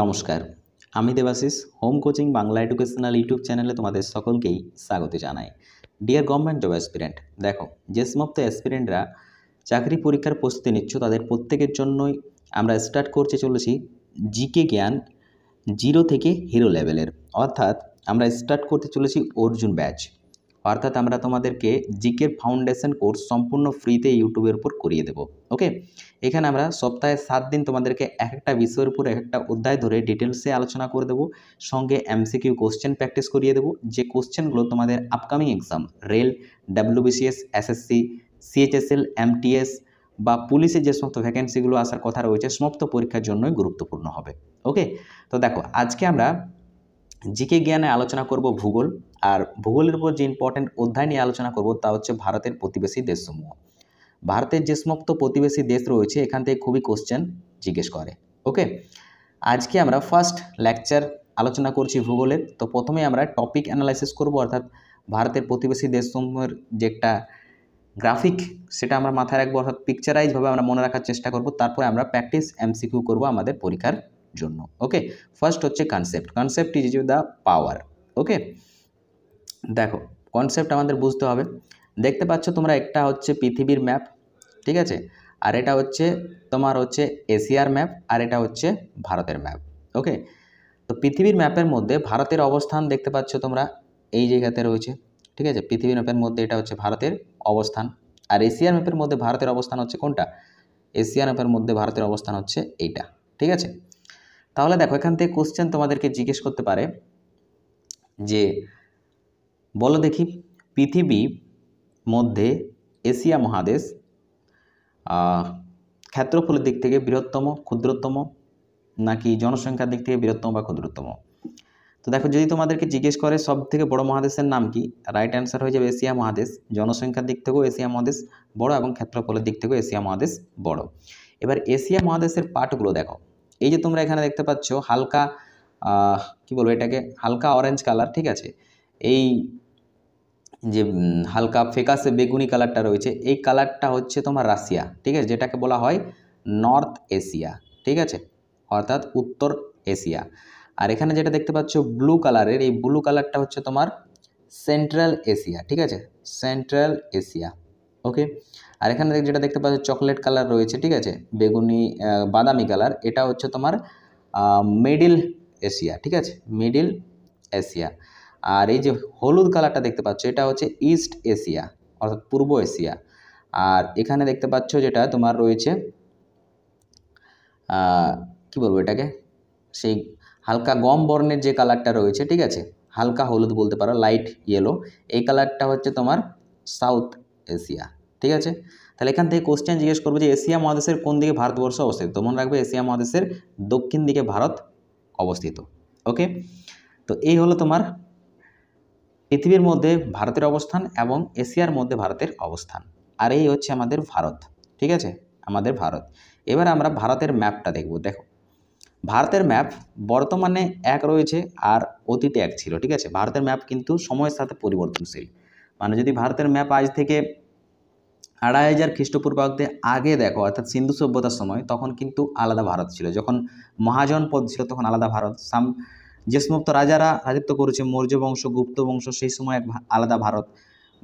নমস্কার আমি Debashis home coaching Bangla educational YouTube চ্যানেলে তোমাদের সকলকেই স্বাগত জানাই ডিয়ার গভর্নমেন্ট জব অ্যাসপিরেন্ট দেখো যে সমস্ত অ্যাসপিরেন্টরা চাকরি পরীক্ষার প্রস্তুতি নিচ্ছ তাদের প্রত্যেকের জন্যই আমরা স্টার্ট করতে চলেছি জিকে জ্ঞান জিরো থেকে হিরো লেভেলের অর্থাৎ আমরা স্টার্ট করতে চলেছি অর্জুন ব্যাচ অর্থাৎ আমরা তোমাদেরকে জিকের ফাউন্ডেশন কোর্স সম্পূর্ণ ফ্রিতে ইউটিউবের উপর করিয়ে দেবো ওকে এখানে আমরা সপ্তাহে সাত দিন তোমাদেরকে এক একটা বিষয়ের উপর এক একটা অধ্যায় ধরে ডিটেলসে আলোচনা করে দেবো সঙ্গে এমসিকিউ কোশ্চেন প্র্যাকটিস করিয়ে দেবো যে কোশ্চেনগুলো তোমাদের upcoming exam rail WBCS SSC CHSL MTS বা পুলিশে যে সমস্ত ভ্যাকেন্সিগুলো আসার কথা রয়েছে সমস্ত পরীক্ষার জন্যই গুরুত্বপূর্ণ হবে ওকে তো দেখো আজকে আমরা জিকে জ্ঞানে আলোচনা করব ভূগোল আর ভূগোলের উপর যে ইম্পর্ট্যান্ট অধ্যায় নিয়ে আলোচনা করব তা হচ্ছে ভারতের প্রতিবেশী দেশসমূহ ভারতের যে সমস্ত প্রতিবেশী দেশ রয়েছে এখান থেকে খুবই কোশ্চেন জিজ্ঞেস করে ওকে আজকে আমরা ফার্স্ট লেকচার আলোচনা করছি ভূগোলের তো প্রথমে আমরা টপিক অ্যানালাইসিস করব অর্থাৎ ভারতের প্রতিবেশী দেশসমূহের যে একটা গ্রাফিক সেটা আমরা মাথায় রাখবো অর্থাৎ পিকচারাইজভাবে আমরা মনে রাখার চেষ্টা করব তারপরে আমরা প্র্যাকটিস এমসিকিউ করব আমাদের পরীক্ষার জন্য ওকে ফার্স্ট হচ্ছে concept concept is the power okay দেখো কনসেপ্ট আমাদের বুঝতে হবে দেখতে পাচ্ছ তোমরা একটা হচ্ছে পৃথিবীর ম্যাপ ঠিক আছে আর এটা হচ্ছে তোমার হচ্ছে এশিয়ার ম্যাপ আর এটা হচ্ছে ভারতের ম্যাপ ওকে তো পৃথিবীর ম্যাপের মধ্যে ভারতের অবস্থান দেখতে পাচ্ছ তোমরা এই জায়গাতে রয়েছে ঠিক আছে পৃথিবীর ম্যাপের মধ্যে এটা হচ্ছে ভারতের অবস্থান আর এশিয়ার ম্যাপের মধ্যে ভারতের অবস্থান হচ্ছে কোনটা এশিয়ার ম্যাপের মধ্যে ভারতের অবস্থান হচ্ছে এইটা ঠিক আছে তাহলে দেখো এখান থেকে কোশ্চেন তোমাদেরকে জিজ্ঞেস করতে পারে যে বলো দেখি পৃথিবী মধ্যে এশিয়া মহাদেশ ক্ষেত্রফলের দিক থেকে বৃহত্তম ক্ষুদ্রতম নাকি জনসংখ্যার দিক থেকে বৃহত্তম বা ক্ষুদ্রতম তো দেখো যদি তোমাদেরকে জিজ্ঞেস করে সব থেকে বড় মহাদেশের নাম কি রাইট অ্যান্সার হয়ে যাবে এশিয়া মহাদেশ জনসংখ্যার দিক থেকেও এশিয়া মহাদেশ বড় এবং ক্ষেত্রফলের দিক থেকেও এশিয়া মহাদেশ বড় এবার এশিয়া মহাদেশের পার্টগুলো দেখো এই যে তোমরা এখানে দেখতে পাচ্ছ হালকা কি বলবো এটাকে হালকা অরেঞ্জ কালার ঠিক আছে এই যে হালকা ফেকাসে বেগুনি কালারটা রয়েছে এই কালারটা হচ্ছে তোমার রাশিয়া ঠিক আছে যেটাকে বলা হয় নর্থ এশিয়া ঠিক আছে অর্থাৎ উত্তর এশিয়া আর এখানে যেটা দেখতে পাচ্ছ ব্লু কালারের এই ব্লু কালারটা হচ্ছে তোমার সেন্ট্রাল এশিয়া ঠিক আছে সেন্ট্রাল এশিয়া ওকে আর এখানে যেটা দেখতে পাচ্ছ চকলেট কালার রয়েছে ঠিক আছে বেগুনি বাদামি কালার এটা হচ্ছে তোমার মিডিল এশিয়া ঠিক আছে মিডিল এশিয়া আর এই যে হলুদ কালারটা দেখতে পাচ্ছ এটা হচ্ছে ইস্ট এশিয়া অর্থাৎ পূর্ব এশিয়া আর এখানে দেখতে পাচ্ছ যেটা তোমার রয়েছে কি বলবো এটাকে সেই হালকা গম বর্ণের যে কালারটা রয়েছে ঠিক আছে হালকা হলুদ বলতে পারো লাইট ইয়েলো এই কালারটা হচ্ছে তোমার সাউথ এশিয়া ঠিক আছে তাহলে এখান থেকে কোশ্চেন জিজ্ঞেস করবো যে এশিয়া মহাদেশের কোন দিকে ভারতবর্ষ অবস্থিত তো মনে রাখবে এশিয়া মহাদেশের দক্ষিণ দিকে ভারত অবস্থিত ওকে তো এই হলো তোমার পৃথিবীর মধ্যে ভারতের অবস্থান এবং এশিয়ার মধ্যে ভারতের অবস্থান আর এই হচ্ছে আমাদের ভারত ঠিক আছে আমাদের ভারত এবার আমরা ভারতের ম্যাপটা দেখব দেখো ভারতের ম্যাপ বর্তমানে এক রয়েছে আর অতীতে এক ছিল ঠিক আছে ভারতের ম্যাপ কিন্তু সময়ের সাথে পরিবর্তনশীল মানে যদি ভারতের ম্যাপ আজ থেকে আড়াই হাজার খ্রিস্টপূর্বাব্দে আগে দেখো অর্থাৎ সিন্ধু সভ্যতার সময় তখন কিন্তু আলাদা ভারত ছিল যখন মহাজন পদ ছিল তখন আলাদা ভারত সাম যে সমস্ত রাজারা রাজত্ব করেছে মৌর্য বংশ গুপ্ত বংশ সেই সময় এক আলাদা ভারত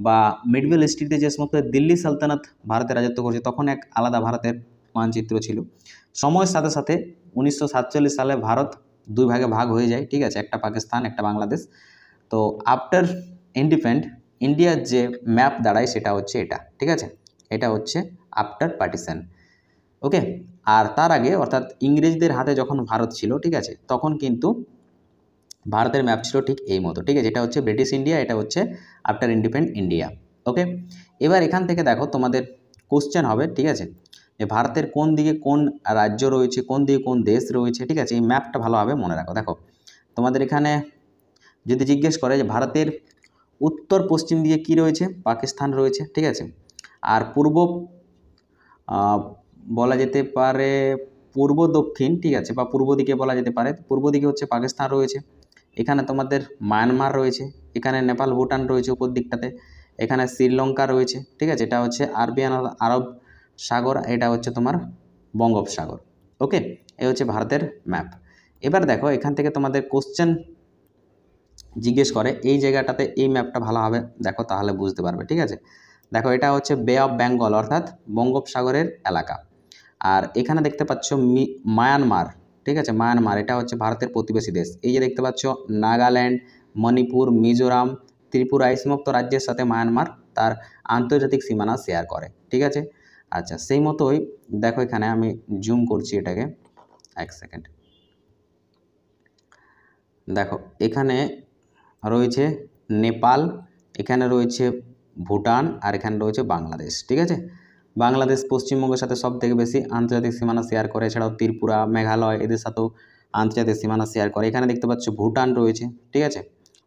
বা মিডভেল স্ট্রিটে যে সমস্ত দিল্লি সালতানাত ভারতে রাজত্ব করেছে তখন এক আলাদা ভারতের মানচিত্র ছিল সময়ের সাথে সাথে উনিশশো সালে ভারত দুই ভাগে ভাগ হয়ে যায় ঠিক আছে একটা পাকিস্তান একটা বাংলাদেশ তো আফটার ইন্ডিপেন্ড ইন্ডিয়ার যে ম্যাপ দাঁড়ায় সেটা হচ্ছে এটা ঠিক আছে এটা হচ্ছে আফটার পার্টিশান ওকে আর তার আগে অর্থাৎ ইংরেজদের হাতে যখন ভারত ছিল ঠিক আছে তখন কিন্তু ভারতের ম্যাপ ছিল ঠিক এই মতো ঠিক আছে এটা হচ্ছে ব্রিটিশ ইন্ডিয়া এটা হচ্ছে আফটার ইন্ডিপেন্ড ইন্ডিয়া ওকে এবার এখান থেকে দেখো তোমাদের কোশ্চেন হবে ঠিক আছে যে ভারতের কোন দিকে কোন রাজ্য রয়েছে কোন দিকে কোন দেশ রয়েছে ঠিক আছে এই ম্যাপটা ভালোভাবে মনে রাখো দেখো তোমাদের এখানে যদি জিজ্ঞেস করে যে ভারতের উত্তর পশ্চিম দিকে কি রয়েছে পাকিস্তান রয়েছে ঠিক আছে আর পূর্ব বলা যেতে পারে পূর্ব দক্ষিণ ঠিক আছে বা পূর্ব দিকে বলা যেতে পারে পূর্ব দিকে হচ্ছে পাকিস্তান রয়েছে এখানে তোমাদের মায়ানমার রয়েছে এখানে নেপাল ভুটান রয়েছে উপর দিকটাতে এখানে শ্রীলঙ্কা রয়েছে ঠিক আছে এটা হচ্ছে আরবিয়ান আরব সাগর এটা হচ্ছে তোমার বঙ্গোপসাগর ওকে এ হচ্ছে ভারতের ম্যাপ এবার দেখো এখান থেকে তোমাদের কোশ্চেন জিজ্ঞেস করে এই জায়গাটাতে এই ম্যাপটা ভালো হবে দেখো তাহলে বুঝতে পারবে ঠিক আছে দেখো এটা হচ্ছে বে অফ বেঙ্গল অর্থাৎ বঙ্গোপসাগরের এলাকা আর এখানে দেখতে পাচ্ছ মায়ানমার ঠিক আছে মায়ানমার এটা হচ্ছে ভারতের প্রতিবেশী দেশ এই যে দেখতে পাচ্ছ নাগাল্যান্ড মণিপুর মিজোরাম ত্রিপুরা এই সমস্ত রাজ্যের সাথে মায়ানমার তার আন্তর্জাতিক সীমানা শেয়ার করে ঠিক আছে আচ্ছা সেই মতোই দেখো এখানে আমি জুম করছি এটাকে এক সেকেন্ড দেখো এখানে রয়েছে নেপাল এখানে রয়েছে ভুটান আর এখানে রয়েছে বাংলাদেশ ঠিক আছে বাংলাদেশ পশ্চিমবঙ্গের সাথে সব থেকে বেশি আন্তর্জাতিক সীমানা শেয়ার করে এছাড়াও ত্রিপুরা মেঘালয় এদের সাথেও আন্তর্জাতিক সীমানা শেয়ার করে এখানে দেখতে পাচ্ছ ভুটান রয়েছে ঠিক আছে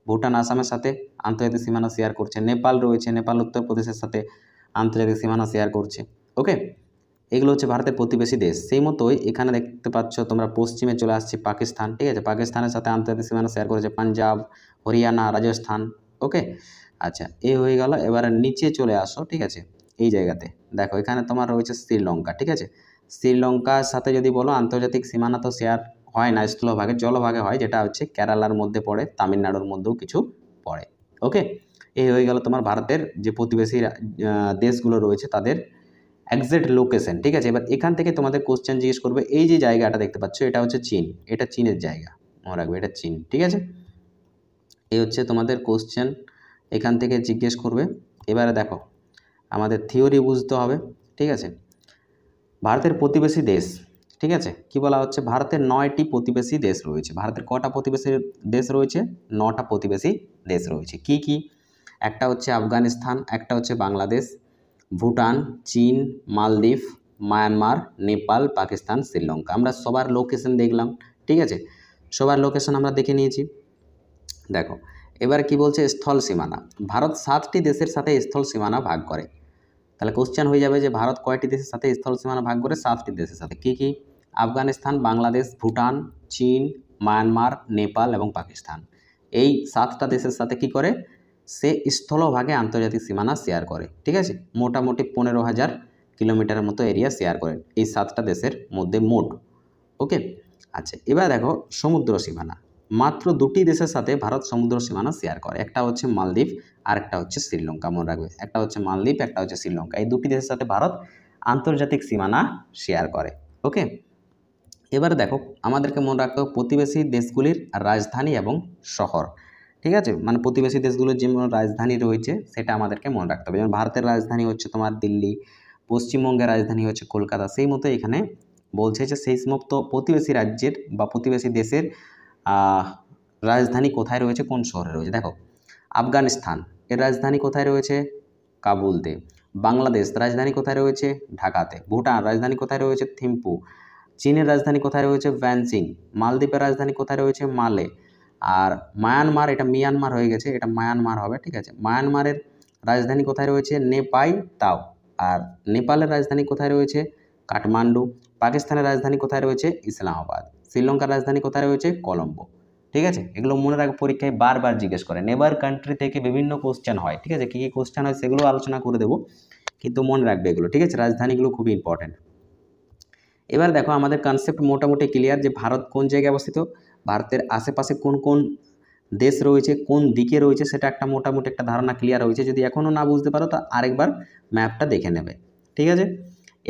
ভুটান আসামের সাথে আন্তর্জাতিক সীমানা শেয়ার করছে নেপাল রয়েছে নেপাল উত্তরপ্রদেশের সাথে আন্তর্জাতিক সীমানা শেয়ার করছে ওকে এগুলো হচ্ছে ভারতের প্রতিবেশী দেশ সেই মতোই এখানে দেখতে পাচ্ছ তোমরা পশ্চিমে চলে আসছি পাকিস্তান ঠিক আছে পাকিস্তানের সাথে আন্তর্জাতিক সীমানা শেয়ার করেছে পাঞ্জাব হরিয়ানা রাজস্থান ওকে আচ্ছা এ হয়ে গেল এবার নিচে চলে আসো ঠিক আছে এই জায়গাতে দেখো এখানে তোমার রয়েছে শ্রীলঙ্কা ঠিক আছে শ্রীলঙ্কার সাথে যদি বলো আন্তর্জাতিক সীমানা তো শেয়ার হয় না স্থলভাগে জলভাগে হয় যেটা হচ্ছে কেরালার মধ্যে পড়ে তামিলনাড়ুর মধ্যেও কিছু পড়ে ওকে এই হয়ে গেল তোমার ভারতের যে প্রতিবেশী দেশগুলো রয়েছে তাদের একজ্যাক্ট লোকেশন ঠিক আছে এবার এখান থেকে তোমাদের কোশ্চেন জিজ্ঞেস করবে এই যে জায়গাটা দেখতে পাচ্ছ এটা হচ্ছে চীন এটা চীনের জায়গা মনে রাখবে এটা চীন ঠিক আছে এই হচ্ছে তোমাদের কোশ্চেন এখান থেকে জিজ্ঞেস করবে এবারে দেখো আমাদের থিওরি বুঝতে হবে ঠিক আছে ভারতের প্রতিবেশী দেশ ঠিক আছে কি বলা হচ্ছে ভারতের নয়টি প্রতিবেশী দেশ রয়েছে ভারতের কটা প্রতিবেশী দেশ রয়েছে নটা প্রতিবেশী দেশ রয়েছে কি কি একটা হচ্ছে আফগানিস্তান একটা হচ্ছে বাংলাদেশ ভুটান চীন মালদ্বীপ মায়ানমার নেপাল পাকিস্তান শ্রীলঙ্কা আমরা সবার লোকেশন দেখলাম ঠিক আছে সবার লোকেশন আমরা দেখে নিয়েছি দেখো এবার কি বলছে স্থল সীমানা ভারত সাতটি দেশের সাথে স্থল সীমানা ভাগ করে তাহলে কোশ্চেন হয়ে যাবে যে ভারত কয়টি দেশের সাথে স্থল সীমানা ভাগ করে সাতটি দেশের সাথে কি কি আফগানিস্তান বাংলাদেশ ভুটান চীন মায়ানমার নেপাল এবং পাকিস্তান এই সাতটা দেশের সাথে কি করে সে স্থলভাগে আন্তর্জাতিক সীমানা শেয়ার করে ঠিক আছে মোটামুটি পনেরো হাজার কিলোমিটারের মতো এরিয়া শেয়ার করে এই সাতটা দেশের মধ্যে মোট ওকে আচ্ছা এবার দেখো সমুদ্র সীমানা মাত্র দুটি দেশের সাথে ভারত সমুদ্র সীমানা শেয়ার করে একটা হচ্ছে মালদ্বীপ আর একটা হচ্ছে শ্রীলঙ্কা মনে রাখবে একটা হচ্ছে মালদ্বীপ একটা হচ্ছে শ্রীলঙ্কা এই দুটি দেশের সাথে ভারত আন্তর্জাতিক সীমানা শেয়ার করে ওকে এবারে দেখো আমাদেরকে মনে রাখতে হবে প্রতিবেশী দেশগুলির রাজধানী এবং শহর ঠিক আছে মানে প্রতিবেশী দেশগুলোর যেমন রাজধানী রয়েছে সেটা আমাদেরকে মনে রাখতে হবে যেমন ভারতের রাজধানী হচ্ছে তোমার দিল্লি পশ্চিমবঙ্গের রাজধানী হচ্ছে কলকাতা সেই মতো এখানে বলছে যে সেই সমস্ত প্রতিবেশী রাজ্যের বা প্রতিবেশী দেশের রাজধানী কোথায় রয়েছে কোন শহরে রয়েছে দেখো আফগানিস্তান এর রাজধানী কোথায় রয়েছে কাবুলতে বাংলাদেশ রাজধানী কোথায় রয়েছে ঢাকাতে ভুটান রাজধানী কোথায় রয়েছে থিম্পু চীনের রাজধানী কোথায় রয়েছে ভ্যানসিং মালদ্বীপের রাজধানী কোথায় রয়েছে মালে আর মায়ানমার এটা মিয়ানমার হয়ে গেছে এটা মায়ানমার হবে ঠিক আছে মায়ানমারের রাজধানী কোথায় রয়েছে নেপাই তাও আর নেপালের রাজধানী কোথায় রয়েছে কাঠমান্ডু পাকিস্তানের রাজধানী কোথায় রয়েছে ইসলামাবাদ শ্রীলঙ্কার রাজধানী কোথায় রয়েছে কলম্বো ঠিক আছে এগুলো মনে রাখ পরীক্ষায় বারবার জিজ্ঞেস করে নেবার কান্ট্রি থেকে বিভিন্ন কোশ্চেন হয় ঠিক আছে কী কী কোশ্চেন হয় সেগুলো আলোচনা করে দেবো কিন্তু মনে রাখবে এগুলো ঠিক আছে রাজধানীগুলো খুবই ইম্পর্ট্যান্ট এবার দেখো আমাদের কনসেপ্ট মোটামুটি ক্লিয়ার যে ভারত কোন জায়গায় অবস্থিত ভারতের আশেপাশে কোন কোন দেশ রয়েছে কোন দিকে রয়েছে সেটা একটা মোটামুটি একটা ধারণা ক্লিয়ার হয়েছে যদি এখনও না বুঝতে পারো তা আরেকবার ম্যাপটা দেখে নেবে ঠিক আছে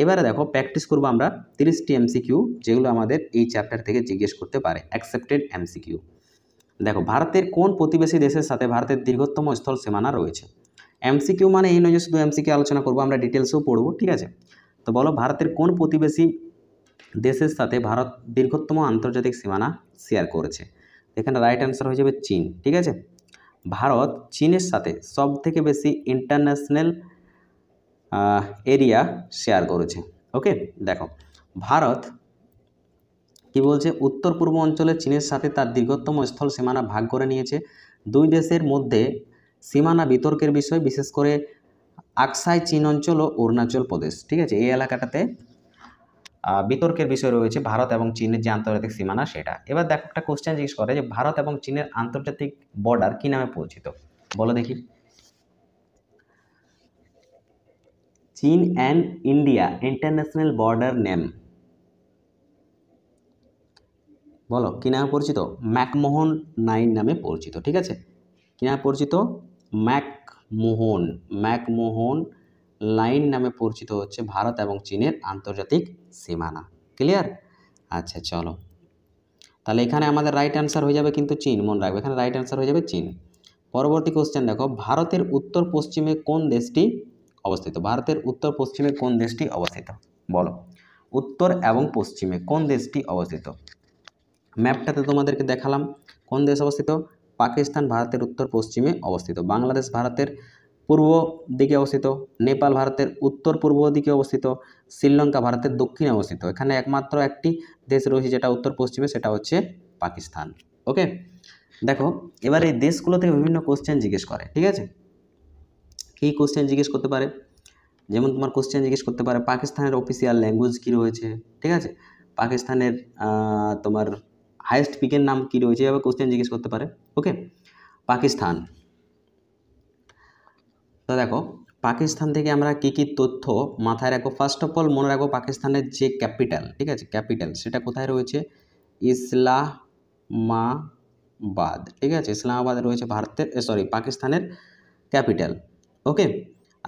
এবারে দেখো প্র্যাকটিস করবো আমরা তিরিশটি এমসিকিউ যেগুলো আমাদের এই চ্যাপ্টার থেকে জিজ্ঞেস করতে পারে অ্যাকসেপ্টেড এমসিকিউ দেখো ভারতের কোন প্রতিবেশী দেশের সাথে ভারতের দীর্ঘতম স্থল সীমানা রয়েছে এমসিকিউ মানে এই নয় যে শুধু এমসিকিউ আলোচনা করবো আমরা ডিটেলসেও পড়বো ঠিক আছে তো বলো ভারতের কোন প্রতিবেশী দেশের সাথে ভারত দীর্ঘতম আন্তর্জাতিক সীমানা শেয়ার করেছে এখানে রাইট অ্যান্সার হয়ে যাবে চীন ঠিক আছে ভারত চীনের সাথে সব থেকে বেশি ইন্টারন্যাশনাল এরিয়া শেয়ার করেছে ওকে দেখো ভারত কি বলছে উত্তর পূর্ব অঞ্চলে চীনের সাথে তার দীর্ঘতম স্থল সীমানা ভাগ করে নিয়েছে দুই দেশের মধ্যে সীমানা বিতর্কের বিষয় বিশেষ করে আকসাই চীন অঞ্চল ও অরুণাচল প্রদেশ ঠিক আছে এই এলাকাটাতে বিতর্কের বিষয় রয়েছে ভারত এবং চীনের যে আন্তর্জাতিক সীমানা সেটা এবার দেখো একটা কোশ্চেন জিজ্ঞেস করে যে ভারত এবং চীনের আন্তর্জাতিক বর্ডার কী নামে পরিচিত বলো দেখি চীন and India international border name বলো কী নামে পরিচিত ম্যাকমোহন নাইন নামে পরিচিত ঠিক আছে কী নামে পরিচিত ম্যাকমোহন ম্যাকমোহন লাইন নামে পরিচিত হচ্ছে ভারত এবং চীনের আন্তর্জাতিক সীমানা ক্লিয়ার আচ্ছা চলো তাহলে এখানে আমাদের রাইট অ্যান্সার হয়ে যাবে কিন্তু চীন মনে রাখবে এখানে রাইট অ্যান্সার হয়ে যাবে চীন পরবর্তী কোশ্চেন দেখো ভারতের উত্তর পশ্চিমে কোন দেশটি অবস্থিত ভারতের উত্তর পশ্চিমে কোন দেশটি অবস্থিত বলো উত্তর এবং পশ্চিমে কোন দেশটি অবস্থিত ম্যাপটাতে তোমাদেরকে দেখালাম কোন দেশ অবস্থিত পাকিস্তান ভারতের উত্তর পশ্চিমে অবস্থিত বাংলাদেশ ভারতের পূর্ব দিকে অবস্থিত নেপাল ভারতের উত্তর পূর্ব দিকে অবস্থিত শ্রীলঙ্কা ভারতের দক্ষিণে অবস্থিত এখানে একমাত্র একটি দেশ রয়েছে যেটা উত্তর পশ্চিমে সেটা হচ্ছে পাকিস্তান ওকে দেখো এবার এই দেশগুলো থেকে বিভিন্ন কোশ্চেন জিজ্ঞেস করে ঠিক আছে কী কোশ্চেন জিজ্ঞেস করতে পারে যেমন তোমার কোশ্চেন জিজ্ঞেস করতে পারে পাকিস্তানের অফিসিয়াল ল্যাঙ্গুয়েজ কী রয়েছে ঠিক আছে পাকিস্তানের তোমার হায়েস্ট পিকের নাম কী রয়েছে এভাবে কোশ্চেন জিজ্ঞেস করতে পারে ওকে পাকিস্তান তো দেখো পাকিস্তান থেকে আমরা কি কি তথ্য মাথায় রাখবো ফার্স্ট অফ অল মনে রাখবো পাকিস্তানের যে ক্যাপিটাল ঠিক আছে ক্যাপিটাল সেটা কোথায় রয়েছে ইসলামাবাদ ঠিক আছে ইসলামাবাদ রয়েছে ভারতের সরি পাকিস্তানের ক্যাপিটাল ওকে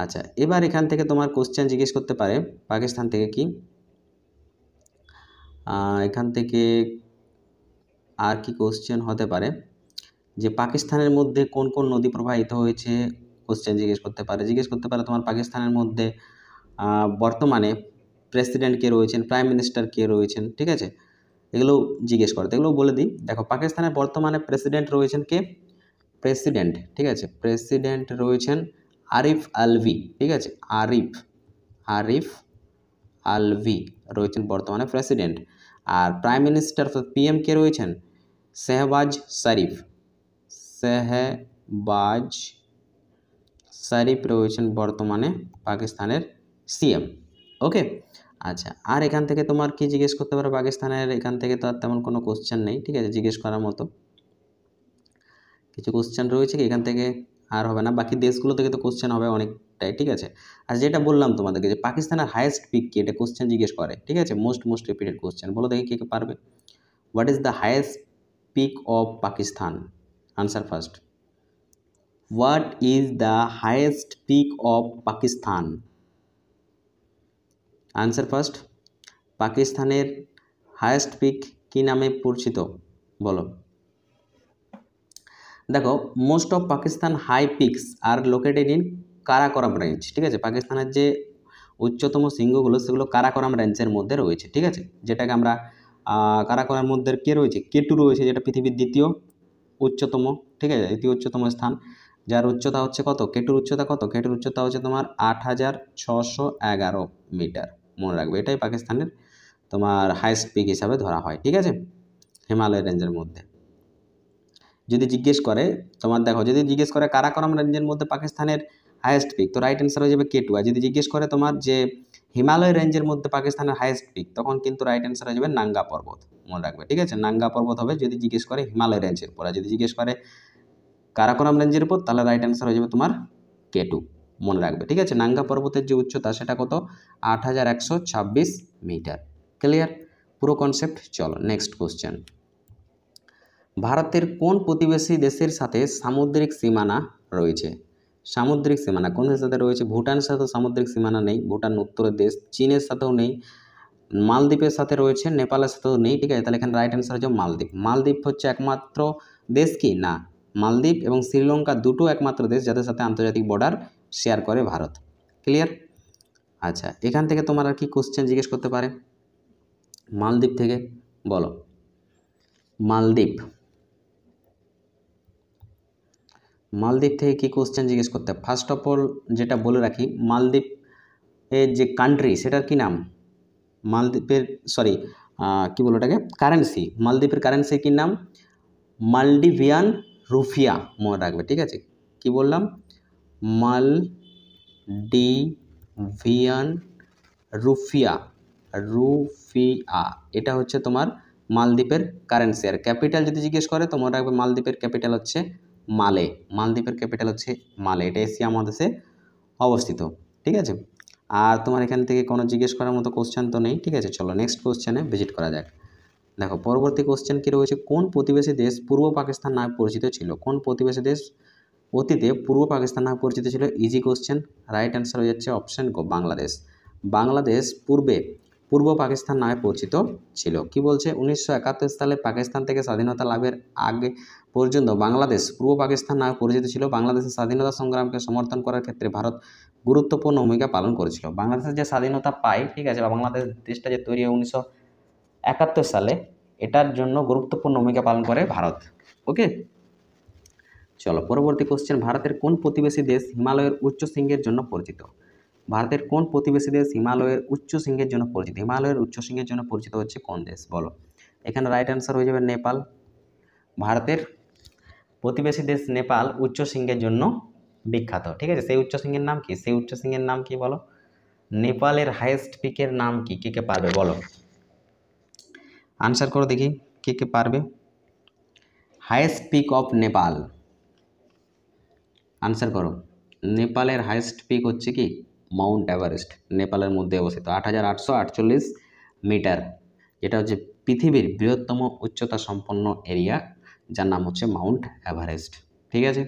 আচ্ছা এবার এখান থেকে তোমার কোশ্চেন জিজ্ঞেস করতে পারে পাকিস্তান থেকে কি এখান থেকে আর কি কোশ্চেন হতে পারে যে পাকিস্তানের মধ্যে কোন কোন নদী প্রবাহিত হয়েছে কোশ্চেন জিজ্ঞেস করতে পারে জিজ্ঞেস করতে পারে তোমার পাকিস্তানের মধ্যে বর্তমানে প্রেসিডেন্ট কে রয়েছেন প্রাইম মিনিস্টার কে রয়েছেন ঠিক আছে এগুলো জিজ্ঞেস করতে এগুলো বলে দিই দেখো পাকিস্তানের বর্তমানে প্রেসিডেন্ট রয়েছেন কে প্রেসিডেন্ট ঠিক আছে প্রেসিডেন্ট রয়েছেন আরিফ আলভি ঠিক আছে আরিফ আরিফ আলভি রয়েছেন বর্তমানে প্রেসিডেন্ট আর প্রাইম মিনিস্টার পিএম কে রয়েছেন শেহবাজ শরীফ শেহবাজ শরীফ রয়েছেন বর্তমানে পাকিস্তানের সিএম ওকে আচ্ছা আর এখান থেকে তোমার কি জিজ্ঞেস করতে পারো পাকিস্তানের এখান থেকে তো আর তেমন কোনো কোশ্চেন নেই ঠিক আছে জিজ্ঞেস করার মতো কিছু কোশ্চেন রয়েছে কি এখান থেকে আর হবে না বাকি দেশগুলো থেকে তো কোশ্চেন হবে অনেকটাই ঠিক আছে আর যেটা বললাম তোমাদেরকে যে পাকিস্তানের হায়েস্ট পিক কি এটা কোশ্চেন জিজ্ঞেস করে ঠিক আছে মোস্ট মোস্ট রিপিটেড কোশ্চেন বলো দেখি কে কে পারবে what is the highest peak of Pakistan answer first what is the highest peak of Pakistan answer first পাকিস্তানের হায়েস্ট পিক কী নামে পরিচিত বলো দেখো most of Pakistan high peaks are located in Karakoram range ঠিক আছে পাকিস্তানের যে উচ্চতম শৃঙ্গগুলো সেগুলো কারাকরম রেঞ্জের মধ্যে রয়েছে ঠিক আছে যেটাকে আমরা কারাকরার মধ্যে কে রয়েছে কেটু রয়েছে যেটা পৃথিবীর দ্বিতীয় উচ্চতম ঠিক আছে দ্বিতীয় উচ্চতম স্থান যার উচ্চতা হচ্ছে কত কেটুর উচ্চতা কত কেটুর উচ্চতা হচ্ছে তোমার আট হাজার ছশো এগারো মিটার মনে রাখবে এটাই পাকিস্তানের তোমার হাইস্ট পিক হিসাবে ধরা হয় ঠিক আছে হিমালয় রেঞ্জের মধ্যে যদি জিজ্ঞেস করে তোমার দেখো যদি জিজ্ঞেস করে কারাকরম রেঞ্জের মধ্যে পাকিস্তানের হায়েস্ট পিক তো রাইট অ্যান্সার হয়ে যাবে কেটু আর যদি জিজ্ঞেস করে তোমার যে হিমালয় রেঞ্জের মধ্যে পাকিস্তানের হায়েস্ট পিক তখন কিন্তু রাইট অ্যান্সার হয়ে যাবে নাঙ্গা পর্বত মনে রাখবে ঠিক আছে নাঙ্গা পর্বত হবে যদি জিজ্ঞেস করে হিমালয় রেঞ্জের পর যদি জিজ্ঞেস করে কারাকোরাম রেঞ্জের উপর তাহলে রাইট অ্যান্সার হয়ে যাবে তোমার কেটু মনে রাখবে ঠিক আছে নাঙ্গা পর্বতের যে উচ্চতা সেটা কত আট হাজার একশো ছাব্বিশ মিটার ক্লিয়ার পুরো কনসেপ্ট চলো নেক্সট কোশ্চেন ভারতের কোন প্রতিবেশী দেশের সাথে সামুদ্রিক সীমানা রয়েছে সামুদ্রিক সীমানা কোন দেশের সাথে রয়েছে ভুটানের সাথে সামুদ্রিক সীমানা নেই ভুটান উত্তরের দেশ চীনের সাথেও নেই মালদ্বীপের সাথে রয়েছে নেপালের সাথেও নেই ঠিক আছে তাহলে এখানে রাইট অ্যান্সার হচ্ছে মালদ্বীপ মালদ্বীপ হচ্ছে একমাত্র দেশ কি না মালদ্বীপ এবং শ্রীলঙ্কা দুটো একমাত্র দেশ যাদের সাথে আন্তর্জাতিক বর্ডার শেয়ার করে ভারত ক্লিয়ার আচ্ছা এখান থেকে তোমার আর কি কোশ্চেন জিজ্ঞেস করতে পারে মালদ্বীপ থেকে বলো মালদ্বীপ মালদ্বীপ থেকে কি কোশ্চেন জিজ্ঞেস করতে ফার্স্ট অফ অল যেটা বলে রাখি মালদ্বীপ এর যে কান্ট্রি সেটার কি নাম মালদ্বীপের সরি কি বলো ওটাকে কারেন্সি মালদ্বীপের কারেন্সি কি নাম মালডিভিয়ান রুফিয়া মনে রাখবে ঠিক আছে কি বললাম মাল ডিভিয়ান রুফিয়া রুফিয়া এটা হচ্ছে তোমার মালদ্বীপের কারেন্সি আর ক্যাপিটাল যদি জিজ্ঞেস করে তো মনে রাখবে মালদ্বীপের ক্যাপিটাল হচ্ছে মালে মালদ্বীপের ক্যাপিটাল হচ্ছে মালে এটা এশিয়া মহাদেশে অবস্থিত ঠিক আছে আর তোমার এখান থেকে কোনো জিজ্ঞেস করার মতো কোশ্চেন তো নেই ঠিক আছে চলো নেক্সট কোশ্চেনে ভিজিট করা যাক দেখো পরবর্তী কোশ্চেন কী রয়েছে কোন প্রতিবেশী দেশ পূর্ব পাকিস্তান নামে পরিচিত ছিল কোন প্রতিবেশী দেশ অতীতে পূর্ব পাকিস্তান নামে পরিচিত ছিল ইজি কোশ্চেন রাইট অ্যান্সার হয়ে যাচ্ছে অপশান গো বাংলাদেশ বাংলাদেশ পূর্বে পূর্ব পাকিস্তান নামে পরিচিত ছিল কি বলছে উনিশশো সালে পাকিস্তান থেকে স্বাধীনতা লাভের আগে পর্যন্ত বাংলাদেশ পূর্ব পাকিস্তান নামে পরিচিত ছিল বাংলাদেশের স্বাধীনতা সংগ্রামকে সমর্থন করার ক্ষেত্রে ভারত গুরুত্বপূর্ণ ভূমিকা পালন করেছিল বাংলাদেশের যে স্বাধীনতা পায় ঠিক আছে বা বাংলাদেশ দেশটা যে তৈরি হয় উনিশশো একাত্তর সালে এটার জন্য গুরুত্বপূর্ণ ভূমিকা পালন করে ভারত ওকে চলো পরবর্তী কোশ্চেন ভারতের কোন প্রতিবেশী দেশ হিমালয়ের উচ্চ সিংহের জন্য পরিচিত ভারতের কোন প্রতিবেশী দেশ হিমালয়ের উচ্চ শৃঙ্গের জন্য পরিচিত হিমালয়ের উচ্চ শৃঙ্গের জন্য পরিচিত হচ্ছে কোন দেশ বলো এখানে রাইট অ্যান্সার হয়ে যাবে নেপাল ভারতের প্রতিবেশী দেশ নেপাল উচ্চ সিংহের জন্য বিখ্যাত ঠিক আছে সেই উচ্চ সিংহের নাম কি সেই উচ্চ সিংহের নাম কি বলো নেপালের হাইয়েস্ট পিকের নাম কি কে কে পারবে বলো আনসার করো দেখি কে কে পারবে highest peak of Nepal answer করো নেপালের হাইয়েস্ট পিক হচ্ছে কি মাউন্ট এভারেস্ট নেপালের মধ্যে অবস্থিত আট হাজার আটশো আটচল্লিশ মিটার যেটা হচ্ছে পৃথিবীর বৃহত্তম উচ্চতা সম্পন্ন এরিয়া যার নাম হচ্ছে মাউন্ট এভারেস্ট ঠিক আছে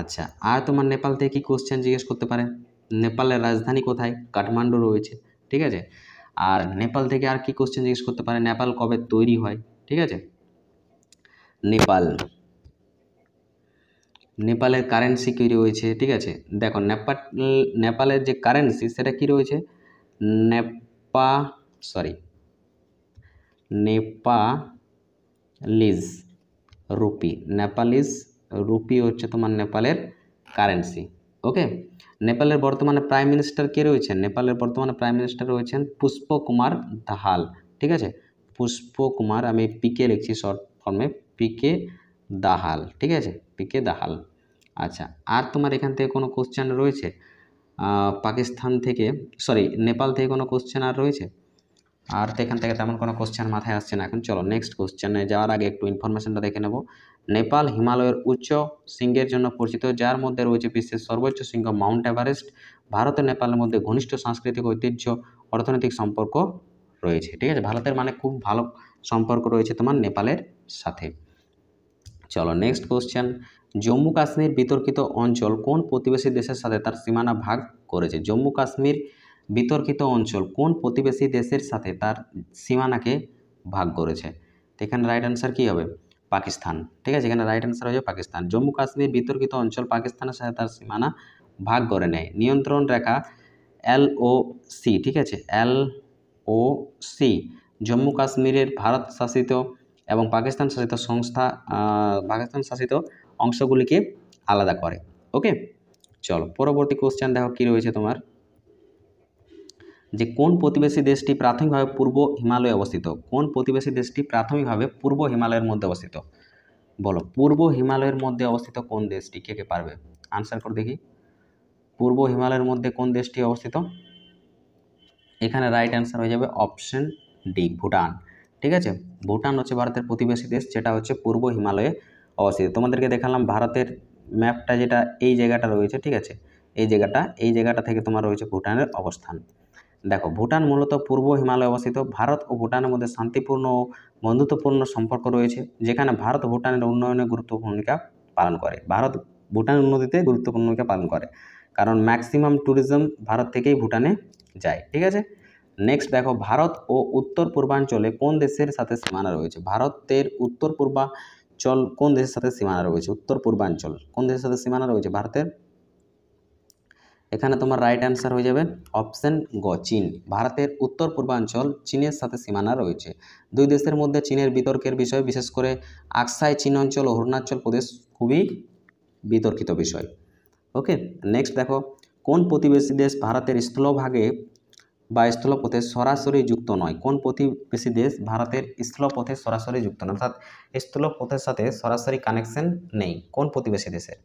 আচ্ছা আর তোমার নেপাল থেকে কি কোশ্চেন জিজ্ঞেস করতে পারে নেপালের রাজধানী কোথায় কাঠমান্ডু রয়েছে ঠিক আছে আর নেপাল থেকে আর কি কোশ্চেন জিজ্ঞেস করতে পারে নেপাল কবে তৈরি হয় ঠিক আছে নেপাল নেপালের কারেন্সি কী রয়েছে ঠিক আছে দেখো নেপাল নেপালের যে কারেন্সি সেটা কী রয়েছে নেপা সরি লিজ রুপি নেপালিস রুপি হচ্ছে তোমার নেপালের কারেন্সি ওকে নেপালের বর্তমানে প্রাইম মিনিস্টার কে রয়েছেন নেপালের বর্তমানে প্রাইম মিনিস্টার রয়েছেন পুষ্প কুমার দাহাল ঠিক আছে পুষ্প কুমার আমি পিকে লিখছি শর্ট ফর্মে পিকে দাহাল ঠিক আছে পিকে দাহাল আচ্ছা আর তোমার এখান থেকে কোনো কোশ্চেন রয়েছে পাকিস্তান থেকে সরি নেপাল থেকে কোনো কোশ্চেন আর রয়েছে আর এখান থেকে তেমন কোনো কোশ্চেন মাথায় আসছে না এখন চলো নেক্সট কোশ্চেনে যাওয়ার আগে একটু ইনফরমেশনটা দেখে নেব নেপাল হিমালয়ের উচ্চ শৃঙ্গের জন্য পরিচিত যার মধ্যে রয়েছে বিশ্বের সর্বোচ্চ শৃঙ্গ মাউন্ট এভারেস্ট ভারত নেপালের মধ্যে ঘনিষ্ঠ সাংস্কৃতিক ঐতিহ্য অর্থনৈতিক সম্পর্ক রয়েছে ঠিক আছে ভারতের মানে খুব ভালো সম্পর্ক রয়েছে তোমার নেপালের সাথে চলো নেক্সট কোশ্চেন জম্মু কাশ্মীর বিতর্কিত অঞ্চল কোন প্রতিবেশী দেশের সাথে তার সীমানা ভাগ করেছে জম্মু কাশ্মীর বিতর্কিত অঞ্চল কোন প্রতিবেশী দেশের সাথে তার সীমানাকে ভাগ করেছে এখানে রাইট অ্যান্সার কী হবে পাকিস্তান ঠিক আছে এখানে রাইট অ্যান্সার হয়ে পাকিস্তান জম্মু কাশ্মীর বিতর্কিত অঞ্চল পাকিস্তানের সাথে তার সীমানা ভাগ করে নেয় নিয়ন্ত্রণ রেখা এল ও সি ঠিক আছে এল ও সি জম্মু কাশ্মীরের ভারত শাসিত এবং পাকিস্তান শাসিত সংস্থা পাকিস্তান শাসিত অংশগুলিকে আলাদা করে ওকে চলো পরবর্তী কোশ্চেন দেখো কী রয়েছে তোমার যে কোন প্রতিবেশী দেশটি প্রাথমিকভাবে পূর্ব হিমালয়ে অবস্থিত কোন প্রতিবেশী দেশটি প্রাথমিকভাবে পূর্ব হিমালয়ের মধ্যে অবস্থিত বলো পূর্ব হিমালয়ের মধ্যে অবস্থিত কোন দেশটি কে কে পারবে আনসার করে দেখি পূর্ব হিমালয়ের মধ্যে কোন দেশটি অবস্থিত এখানে রাইট অ্যান্সার হয়ে যাবে অপশন ডি ভুটান ঠিক আছে ভুটান হচ্ছে ভারতের প্রতিবেশী দেশ যেটা হচ্ছে পূর্ব হিমালয়ে অবস্থিত তোমাদেরকে দেখালাম ভারতের ম্যাপটা যেটা এই জায়গাটা রয়েছে ঠিক আছে এই জায়গাটা এই জায়গাটা থেকে তোমার রয়েছে ভুটানের অবস্থান দেখো ভুটান মূলত পূর্ব হিমালয়ে অবস্থিত ভারত ও ভুটানের মধ্যে শান্তিপূর্ণ ও বন্ধুত্বপূর্ণ সম্পর্ক রয়েছে যেখানে ভারত ভুটানের উন্নয়নে গুরুত্বপূর্ণ ভূমিকা পালন করে ভারত ভুটানের উন্নতিতে গুরুত্বপূর্ণ ভূমিকা পালন করে কারণ ম্যাক্সিমাম ট্যুরিজম ভারত থেকেই ভুটানে যায় ঠিক আছে নেক্সট দেখো ভারত ও উত্তর পূর্বাঞ্চলে কোন দেশের সাথে সীমানা রয়েছে ভারতের উত্তর পূর্বাঞ্চল কোন দেশের সাথে সীমানা রয়েছে উত্তর পূর্বাঞ্চল কোন দেশের সাথে সীমানা রয়েছে ভারতের এখানে তোমার রাইট অ্যান্সার হয়ে যাবে অপশান গ চীন ভারতের উত্তর পূর্বাঞ্চল চীনের সাথে সীমানা রয়েছে দুই দেশের মধ্যে চীনের বিতর্কের বিষয় বিশেষ করে আকসাই চীন অঞ্চল ও অরুণাচল প্রদেশ খুবই বিতর্কিত বিষয় ওকে নেক্সট দেখো কোন প্রতিবেশী দেশ ভারতের স্থলভাগে বা স্থলপথে সরাসরি যুক্ত নয় কোন প্রতিবেশী দেশ ভারতের স্থলপথে সরাসরি যুক্ত নয় অর্থাৎ স্থলপথের সাথে সরাসরি কানেকশন নেই কোন প্রতিবেশী দেশের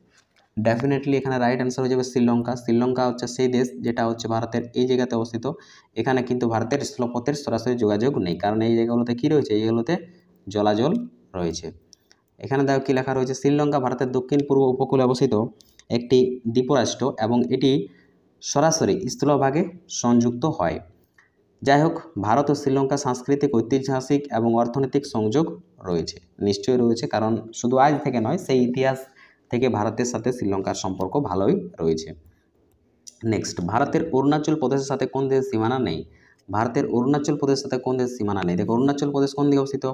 ডেফিনেটলি এখানে রাইট অ্যান্সার হয়ে যাবে শ্রীলঙ্কা শ্রীলঙ্কা হচ্ছে সেই দেশ যেটা হচ্ছে ভারতের এই জায়গাতে অবস্থিত এখানে কিন্তু ভারতের স্থলপথের সরাসরি যোগাযোগ নেই কারণ এই জায়গাগুলোতে কী রয়েছে এইগুলোতে জলাজল রয়েছে এখানে দেখো কী লেখা রয়েছে শ্রীলঙ্কা ভারতের দক্ষিণ পূর্ব উপকূলে অবস্থিত একটি দ্বীপরাষ্ট্র এবং এটি সরাসরি স্থলভাগে সংযুক্ত হয় যাই হোক ভারত ও শ্রীলঙ্কা সাংস্কৃতিক ঐতিহাসিক এবং অর্থনৈতিক সংযোগ রয়েছে নিশ্চয়ই রয়েছে কারণ শুধু আজ থেকে নয় সেই ইতিহাস থেকে ভারতের সাথে শ্রীলঙ্কার সম্পর্ক ভালোই রয়েছে নেক্সট ভারতের অরুণাচল প্রদেশের সাথে কোন দেশের সীমানা নেই ভারতের অরুণাচল প্রদেশের সাথে কোন দেশের সীমানা নেই দেখো অরুণাচল প্রদেশ কোন দিকে অবস্থিত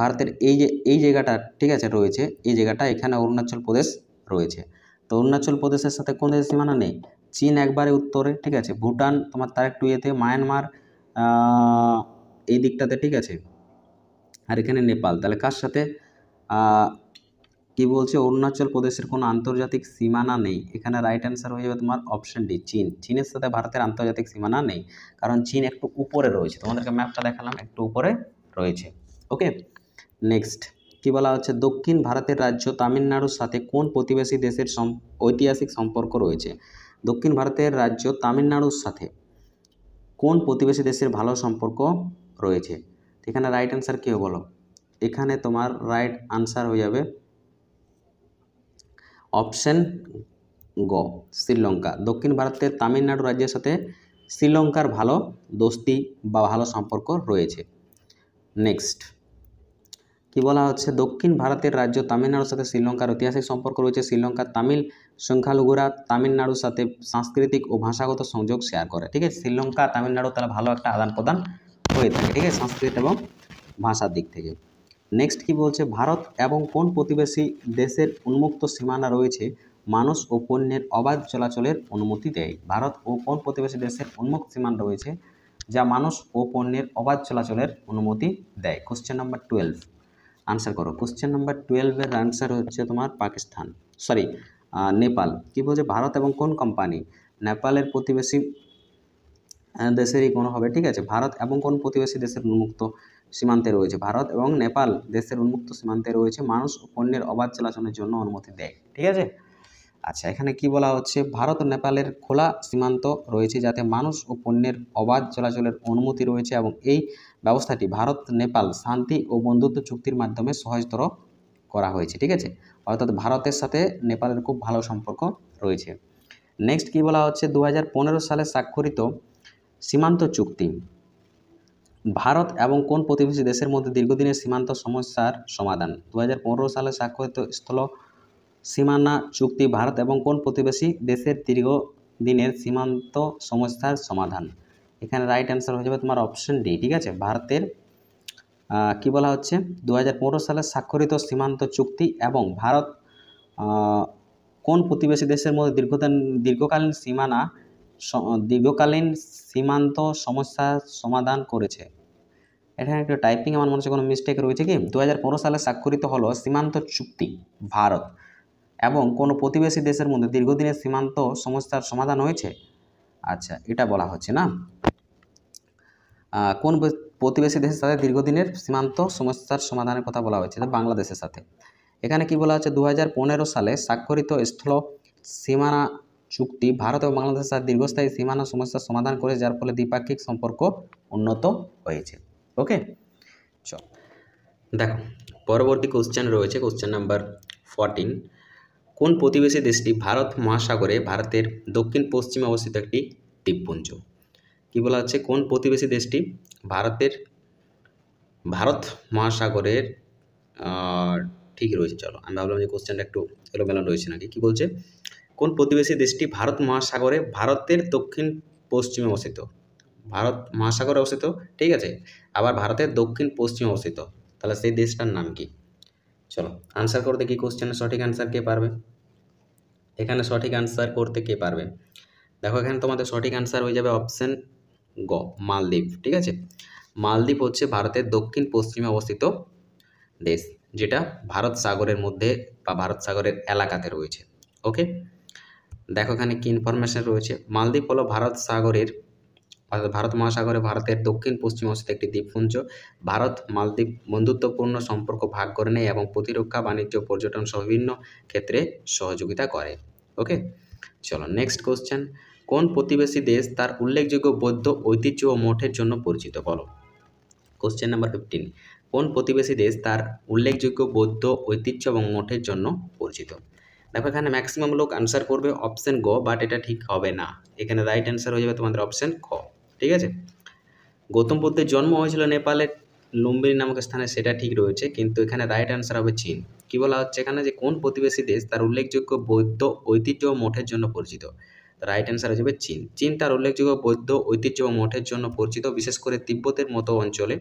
ভারতের এই যে এই জায়গাটা ঠিক আছে রয়েছে এই জায়গাটা এখানে অরুণাচল প্রদেশ রয়েছে তো অরুণাচল প্রদেশের সাথে কোন দেশের সীমানা নেই চীন একবারে উত্তরে ঠিক আছে ভুটান তোমার তার একটু ইয়েতে মায়ানমার এই দিকটাতে ঠিক আছে আর এখানে নেপাল তাহলে কার সাথে কি বলছে অরুণাচল প্রদেশের কোনো আন্তর্জাতিক সীমানা নেই এখানে রাইট অ্যান্সার হয়ে যাবে তোমার অপশান ডি চীন চীনের সাথে ভারতের আন্তর্জাতিক সীমানা নেই কারণ চীন একটু উপরে রয়েছে তোমাদেরকে ম্যাপটা দেখালাম একটু উপরে রয়েছে ওকে নেক্সট কি বলা হচ্ছে দক্ষিণ ভারতের রাজ্য তামিলনাড়ুর সাথে কোন প্রতিবেশী দেশের ঐতিহাসিক সম্পর্ক রয়েছে দক্ষিণ ভারতের রাজ্য তামিলনাড়ুর সাথে কোন প্রতিবেশী দেশের ভালো সম্পর্ক রয়েছে এখানে রাইট অ্যান্সার কী বলো এখানে তোমার রাইট আনসার হয়ে যাবে অপশন গ শ্রীলঙ্কা দক্ষিণ ভারতের তামিলনাড়ু রাজ্যের সাথে শ্রীলঙ্কার ভালো দোস্তি বা ভালো সম্পর্ক রয়েছে নেক্সট কি বলা হচ্ছে দক্ষিণ ভারতের রাজ্য তামিলনাড়ুর সাথে শ্রীলঙ্কার ঐতিহাসিক সম্পর্ক রয়েছে শ্রীলঙ্কার তামিল সংখ্যালঘুরা তামিলনাড়ুর সাথে সাংস্কৃতিক ও ভাষাগত সংযোগ শেয়ার করে ঠিক আছে শ্রীলঙ্কা তামিলনাড়ু তারা ভালো একটা আদান প্রদান হয়ে থাকে ঠিক আছে সংস্কৃত এবং ভাষার দিক থেকে নেক্সট কি বলছে ভারত এবং কোন প্রতিবেশী দেশের উন্মুক্ত সীমানা রয়েছে মানুষ ও পণ্যের অবাধ চলাচলের অনুমতি দেয় ভারত ও কোন প্রতিবেশী দেশের উন্মুক্ত সীমানা রয়েছে যা মানুষ ও পণ্যের অবাধ চলাচলের অনুমতি দেয় কোশ্চেন নাম্বার টুয়েলভ আনসার করো কোশ্চেন নাম্বার টুয়েলভের আনসার হচ্ছে তোমার পাকিস্তান সরি নেপাল কী বলছে ভারত এবং কোন কোম্পানি নেপালের প্রতিবেশী দেশেরই কোনো হবে ঠিক আছে ভারত এবং কোন প্রতিবেশী দেশের উন্মুক্ত সীমান্তে রয়েছে ভারত এবং নেপাল দেশের উন্মুক্ত সীমান্তে রয়েছে মানুষ ও পণ্যের অবাধ চলাচলের জন্য অনুমতি দেয় ঠিক আছে আচ্ছা এখানে কি বলা হচ্ছে ভারত ও নেপালের খোলা সীমান্ত রয়েছে যাতে মানুষ ও পণ্যের অবাধ চলাচলের অনুমতি রয়েছে এবং এই ব্যবস্থাটি ভারত নেপাল শান্তি ও বন্ধুত্ব চুক্তির মাধ্যমে সহজতর করা হয়েছে ঠিক আছে অর্থাৎ ভারতের সাথে নেপালের খুব ভালো সম্পর্ক রয়েছে নেক্সট কি বলা হচ্ছে দু সালে স্বাক্ষরিত সীমান্ত চুক্তি ভারত এবং কোন প্রতিবেশী দেশের মধ্যে দীর্ঘদিনের সীমান্ত সমস্যার সমাধান দু সালে স্বাক্ষরিত স্থল সীমানা চুক্তি ভারত এবং কোন প্রতিবেশী দেশের দীর্ঘদিনের সীমান্ত সমস্যার সমাধান এখানে রাইট অ্যান্সার হয়ে যাবে তোমার অপশন ডি ঠিক আছে ভারতের কি বলা হচ্ছে দু সালে স্বাক্ষরিত সীমান্ত চুক্তি এবং ভারত কোন প্রতিবেশী দেশের মধ্যে দীর্ঘদিন দীর্ঘকালীন সীমানা দীর্ঘকালীন সীমান্ত সমস্যার সমাধান করেছে এখানে একটু টাইপিং আমার মনে হচ্ছে কোনো মিস্টেক রয়েছে কি দু সালে স্বাক্ষরিত হলো সীমান্ত চুক্তি ভারত এবং কোনো প্রতিবেশী দেশের মধ্যে দীর্ঘদিনের সীমান্ত সমস্যার সমাধান হয়েছে আচ্ছা এটা বলা হচ্ছে না কোন প্রতিবেশী দেশের সাথে দীর্ঘদিনের সীমান্ত সমস্যার সমাধানের কথা বলা হয়েছে বাংলাদেশের সাথে এখানে কি বলা হচ্ছে দু সালে স্বাক্ষরিত স্থল সীমানা চুক্তি ভারত এবং বাংলাদেশের সাথে দীর্ঘস্থায়ী সীমানা সমস্যার সমাধান করে যার ফলে দ্বিপাক্ষিক সম্পর্ক উন্নত হয়েছে ওকে চল দেখো পরবর্তী কোশ্চেন রয়েছে কোশ্চেন নাম্বার ফর্টিন কোন প্রতিবেশী দেশটি ভারত মহাসাগরে ভারতের দক্ষিণ পশ্চিমে অবস্থিত একটি দ্বীপপুঞ্জ কী বলা হচ্ছে কোন প্রতিবেশী দেশটি ভারতের ভারত মহাসাগরের ঠিক রয়েছে চলো আমি ভাবলাম যে কোশ্চেনটা একটু এলোমেলো রয়েছে নাকি কী বলছে কোন প্রতিবেশী দেশটি ভারত মহাসাগরে ভারতের দক্ষিণ পশ্চিমে অবস্থিত ভারত মহাসাগরে অবস্থিত ঠিক আছে আবার ভারতের দক্ষিণ পশ্চিমে অবস্থিত তাহলে সেই দেশটার নাম কি চলো আনসার করতে কি কোশ্চেনের সঠিক আনসার কে পারবে এখানে সঠিক আনসার করতে কে পারবে দেখো এখানে তোমাদের সঠিক আনসার হয়ে যাবে অপশান গ মালদ্বীপ ঠিক আছে মালদ্বীপ হচ্ছে ভারতের দক্ষিণ পশ্চিমে অবস্থিত দেশ যেটা ভারত সাগরের মধ্যে বা ভারত সাগরের এলাকাতে রয়েছে ওকে দেখো এখানে কি ইনফরমেশান রয়েছে মালদ্বীপ হলো ভারত সাগরের ভারত মহাসাগরে ভারতের দক্ষিণ পশ্চিম অংশে একটি দ্বীপপুঞ্জ ভারত মালদ্বীপ বন্ধুত্বপূর্ণ সম্পর্ক ভাগ করে নেয় এবং প্রতিরক্ষা বাণিজ্য পর্যটন সহ বিভিন্ন ক্ষেত্রে সহযোগিতা করে ওকে চলো নেক্সট কোশ্চেন কোন প্রতিবেশী দেশ তার উল্লেখযোগ্য বৌদ্ধ ঐতিহ্য ও মঠের জন্য পরিচিত বলো কোশ্চেন নাম্বার ফিফটিন কোন প্রতিবেশী দেশ তার উল্লেখযোগ্য বৌদ্ধ ঐতিহ্য এবং মঠের জন্য পরিচিত দেখো এখানে ম্যাক্সিমাম লোক আনসার করবে অপশন গ বাট এটা ঠিক হবে না এখানে রাইট অ্যান্সার হয়ে যাবে তোমাদের অপশন খ ঠিক আছে গৌতম বুদ্ধের জন্ম হয়েছিল নেপালের লুম্বিনী নামক স্থানে সেটা ঠিক রয়েছে কিন্তু এখানে রাইট অ্যান্সার হবে চীন কি বলা হচ্ছে এখানে যে কোন প্রতিবেশী দেশ তার উল্লেখযোগ্য বৌদ্ধ ঐতিহ্য মঠের জন্য পরিচিত রাইট অ্যান্সার হিসেবে চীন চীন তার উল্লেখযোগ্য বৌদ্ধ ঐতিহ্য ও মঠের জন্য পরিচিত বিশেষ করে তিব্বতের মতো অঞ্চলে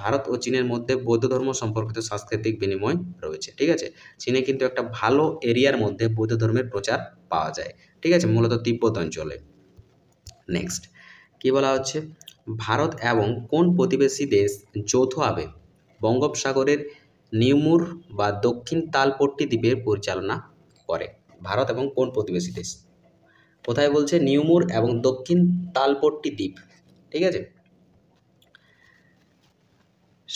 ভারত ও চীনের মধ্যে বৌদ্ধ ধর্ম সম্পর্কিত সাংস্কৃতিক বিনিময় রয়েছে ঠিক আছে চীনে কিন্তু একটা ভালো এরিয়ার মধ্যে বৌদ্ধ ধর্মের প্রচার পাওয়া যায় ঠিক আছে মূলত তিব্বত অঞ্চলে নেক্সট কি বলা হচ্ছে ভারত এবং কোন প্রতিবেশী দেশ যৌথভাবে বঙ্গোপসাগরের নিউমুর বা দক্ষিণ তালপট্টি দ্বীপের পরিচালনা করে ভারত এবং কোন প্রতিবেশী দেশ কোথায় বলছে নিউমুর এবং দক্ষিণ তালপট্টি দ্বীপ ঠিক আছে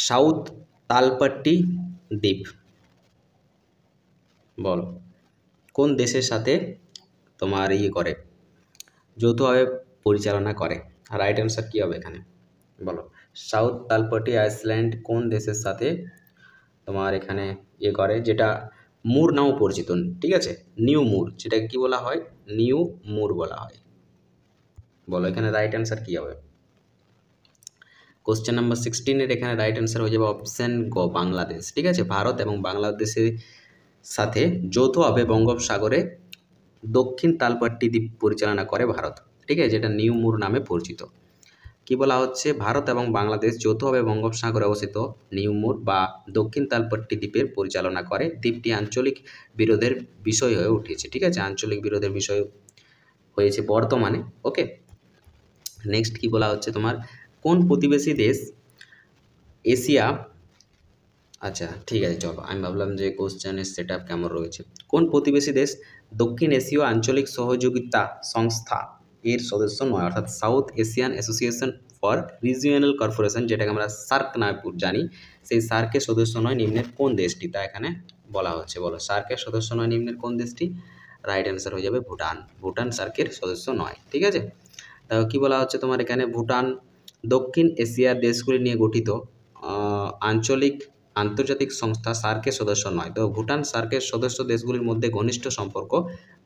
সাউথ তালপট্টি দ্বীপ বলো কোন দেশের সাথে তোমার ইয়ে করে যৌথভাবে পরিচালনা করে রাইট অ্যান্সার কী হবে এখানে বলো সাউথ তালপটি আইসল্যান্ড কোন দেশের সাথে তোমার এখানে ইয়ে করে যেটা মুর নাও পরিচিত ঠিক আছে নিউ মুর যেটাকে কী বলা হয় নিউ মুর বলা হয় বলো এখানে রাইট অ্যান্সার কী হবে কোশ্চেন নাম্বার সিক্সটিনের এখানে রাইট অ্যান্সার হয়ে যাবে অপশান গ বাংলাদেশ ঠিক আছে ভারত এবং বাংলাদেশের সাথে যৌথভাবে বঙ্গোপসাগরে দক্ষিণ তালপাট্টি দ্বীপ পরিচালনা করে ভারত ঠিক আছে যেটা নিউমুর নামে পরিচিত কি বলা হচ্ছে ভারত এবং বাংলাদেশ যৌথভাবে বঙ্গোপসাগরে অবস্থিত নিউমুর বা দক্ষিণ তালপট্টি দ্বীপের পরিচালনা করে দ্বীপটি আঞ্চলিক বিরোধের বিষয় হয়ে উঠেছে ঠিক আছে আঞ্চলিক বিরোধের বিষয় হয়েছে বর্তমানে ওকে নেক্সট কি বলা হচ্ছে তোমার কোন প্রতিবেশী দেশ এশিয়া আচ্ছা ঠিক আছে চলো আমি ভাবলাম যে কোশ্চেনের সেট আপ কেমন রয়েছে কোন প্রতিবেশী দেশ দক্ষিণ এশীয় আঞ্চলিক সহযোগিতা সংস্থা এর সদস্য নয় অর্থাৎ South Asian Association for Regional Corporation যেটাকে আমরা সার্ক নাগপুর জানি সেই সার্কের সদস্য নয় নিম্নের কোন দেশটি তা এখানে বলা হচ্ছে বলো সার্কের সদস্য নয় নিম্নের কোন দেশটি রাইট অ্যান্সার হয়ে যাবে ভুটান ভুটান সার্কের সদস্য নয় ঠিক আছে তা কী বলা হচ্ছে তোমার এখানে ভুটান দক্ষিণ এশিয়ার দেশগুলি নিয়ে গঠিত আঞ্চলিক আন্তর্জাতিক সংস্থা সার্কের সদস্য নয় তো ভুটান সার্কের সদস্য দেশগুলির মধ্যে ঘনিষ্ঠ সম্পর্ক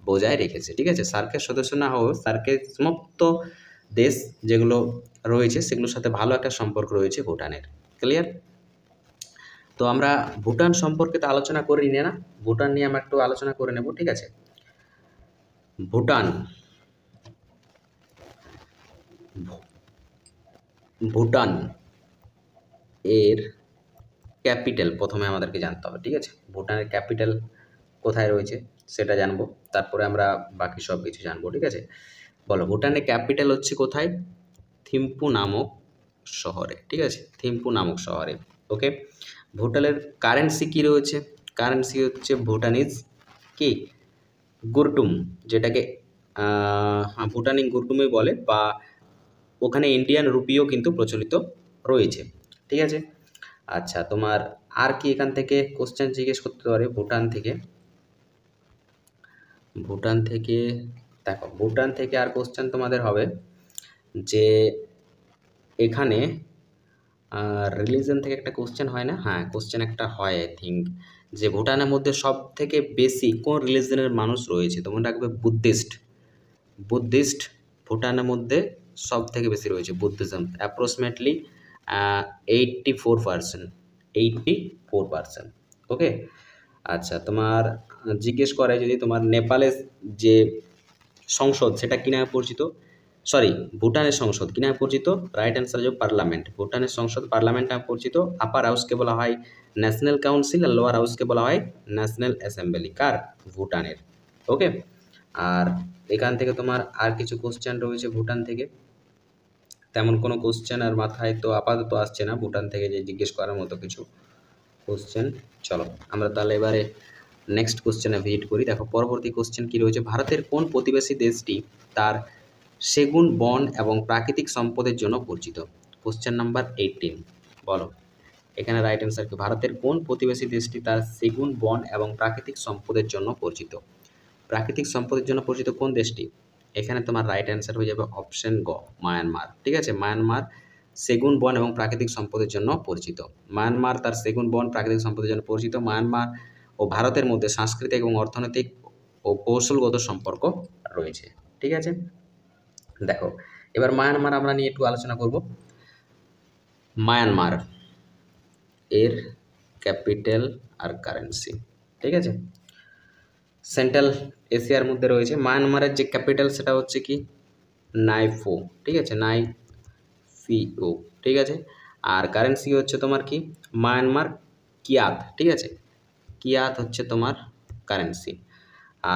বজায় রেখেছে ঠিক আছে সার্কের সদস্য না হয়েও সার্কের সমস্ত দেশ যেগুলো রয়েছে সেগুলোর সাথে ভালো একটা সম্পর্ক রয়েছে ভুটানের ক্লিয়ার তো আমরা ভুটান সম্পর্কে তো আলোচনা করি না ভুটান নিয়ে আমরা একটু আলোচনা করে নেব ঠিক আছে ভুটান ভুটান এর ক্যাপিটাল প্রথমে আমাদেরকে জানতে হবে ঠিক আছে ভুটানের ক্যাপিটাল কোথায় রয়েছে সেটা জানবো তারপরে আমরা বাকি সব কিছু জানবো ঠিক আছে বলো ভুটানের ক্যাপিটাল হচ্ছে কোথায় থিম্পু নামক শহরে ঠিক আছে থিম্পু নামক শহরে ওকে ভুটানের কারেন্সি কী রয়েছে কারেন্সি হচ্ছে ভুটানিজ কি গুরটুম যেটাকে হ্যাঁ, ভুটানি গুরটুমে বলে বা ওখানে ইন্ডিয়ান রুপিও কিন্তু প্রচলিত রয়েছে ঠিক আছে আচ্ছা তোমার আর কি এখান থেকে কোশ্চেন জিজ্ঞেস করতে পারে ভুটান থেকে ভুটান থেকে দেখো ভুটান থেকে আর কোশ্চেন তোমাদের হবে যে এখানে রিলিজন থেকে একটা কোশ্চেন হয় না হ্যাঁ কোশ্চেন একটা হয় আই থিঙ্ক যে ভুটানের মধ্যে সব থেকে বেশি কোন রিলিজনের মানুষ রয়েছে তোমার রাখবে বুদ্ধিস্ট বুদ্ধিস্ট ভুটানের মধ্যে সব থেকে বেশি রয়েছে Buddhism approximately eighty four percent eighty four percent okay আচ্ছা তোমার জিজ্ঞেস করে যদি তোমার নেপালের যে সংসদ সেটা কি নামে পরিচিত সরি ভুটানের সংসদ কিনা পরিচিত রাইট অ্যান্সার হচ্ছে পার্লামেন্ট ভুটানের সংসদ পার্লামেন্ট নামে পরিচিত আপার হাউসকে বলা হয় ন্যাশনাল কাউন্সিল আর লোয়ার হাউসকে বলা হয় ন্যাশনাল অ্যাসেম্বলি কার ভুটানের ওকে আর এখান থেকে তোমার আর কিছু কোশ্চেন রয়েছে ভুটান থেকে তেমন কোনো কোশ্চেন আর মাথায় তো আপাতত আসছে না ভুটান থেকে যে জিজ্ঞেস করার মতো কিছু কোশ্চেন চলো আমরা তাহলে এবারে নেক্সট কোশ্চেনে ভিজিট করি দেখো পরবর্তী কোশ্চেন কী রয়েছে ভারতের কোন প্রতিবেশী দেশটি তার সেগুন বন এবং প্রাকৃতিক সম্পদের জন্য পরিচিত কোশ্চেন নাম্বার এইটিন বলো এখানে রাইট অ্যান্সার কি ভারতের কোন প্রতিবেশী দেশটি তার সেগুন বন এবং প্রাকৃতিক সম্পদের জন্য পরিচিত প্রাকৃতিক সম্পদের জন্য পরিচিত কোন দেশটি এখানে তোমার রাইট অ্যান্সার হয়ে যাবে অপশন গ মায়ানমার ঠিক আছে মায়ানমার সেগুন বন এবং প্রাকৃতিক সম্পদের জন্য পরিচিত মায়ানমার তার সেগুন বন প্রাকৃতিক সম্পদের জন্য পরিচিত মায়ানমার ও ভারতের মধ্যে সাংস্কৃতিক এবং অর্থনৈতিক ও কৌশলগত সম্পর্ক রয়েছে ঠিক আছে দেখো এবার মায়ানমার আমরা নিয়ে একটু আলোচনা করব মায়ানমার এর ক্যাপিটাল আর কারেন্সি ঠিক আছে সেন্ট্রাল এশিয়ার মধ্যে রয়েছে মায়ানমারের যে ক্যাপিটাল সেটা হচ্ছে কি নাইফো ঠিক আছে নাই ফিও ঠিক আছে আর কারেন্সি হচ্ছে তোমার কি মায়ানমার কিয়াত ঠিক আছে কিয়াত হচ্ছে তোমার কারেন্সি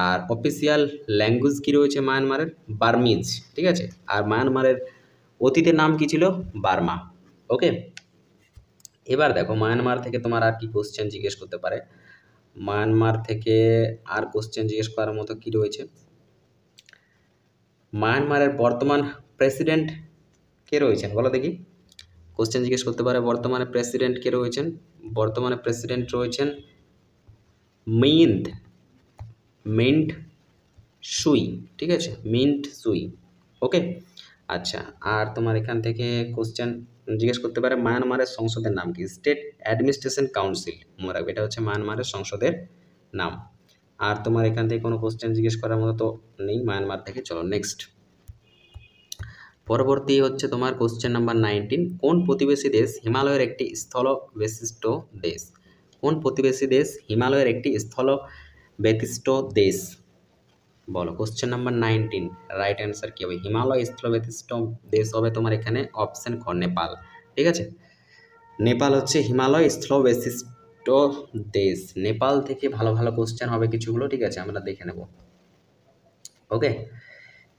আর অফিসিয়াল ল্যাঙ্গুয়েজ কী রয়েছে মায়ানমারের বার্মিজ ঠিক আছে আর মায়ানমারের অতীতের নাম কী ছিল বার্মা ওকে এবার দেখো মায়ানমার থেকে তোমার আর কি কোশ্চেন জিজ্ঞেস করতে পারে মায়ানমার থেকে আর কোশ্চেন জিজ্ঞেস করার মতো কী রয়েছে মায়ানমারের বর্তমান প্রেসিডেন্ট কে রয়েছেন বলো দেখি কোশ্চেন জিজ্ঞেস করতে পারে বর্তমানে প্রেসিডেন্ট কে রয়েছেন বর্তমানে প্রেসিডেন্ট রয়েছেন মেন্থ মেন্ট সুই ঠিক আছে মিন্ট সুই ওকে আচ্ছা আর তোমার এখান থেকে কোশ্চেন জিজ্ঞেস করতে পারে মায়ানমারের সংসদের নাম কি স্টেট অ্যাডমিনিস্ট্রেশন কাউন্সিল মনে রাখবে এটা হচ্ছে মায়ানমারের সংসদের নাম আর তোমার এখান থেকে কোনো কোশ্চেন জিজ্ঞেস করার মতো তো নেই মায়ানমার থেকে চলো নেক্সট পরবর্তী হচ্ছে তোমার কোশ্চেন নাম্বার নাইনটিন কোন প্রতিবেশী দেশ হিমালয়ের একটি স্থল বৈশিষ্ট্য দেশ কোন প্রতিবেশী দেশ হিমালয়ের একটি স্থল ব্যতিষ্ট দেশ বলো question number nineteen right answer কী হবে হিমালয় স্থল ব্যতিষ্ট দেশ হবে তোমার এখানে অপশান খ নেপাল ঠিক আছে নেপাল হচ্ছে হিমালয় স্থল বিশিষ্ট দেশ নেপাল থেকে ভালো ভালো কোশ্চেন হবে কিছুগুলো ঠিক আছে আমরা দেখে নেব ওকে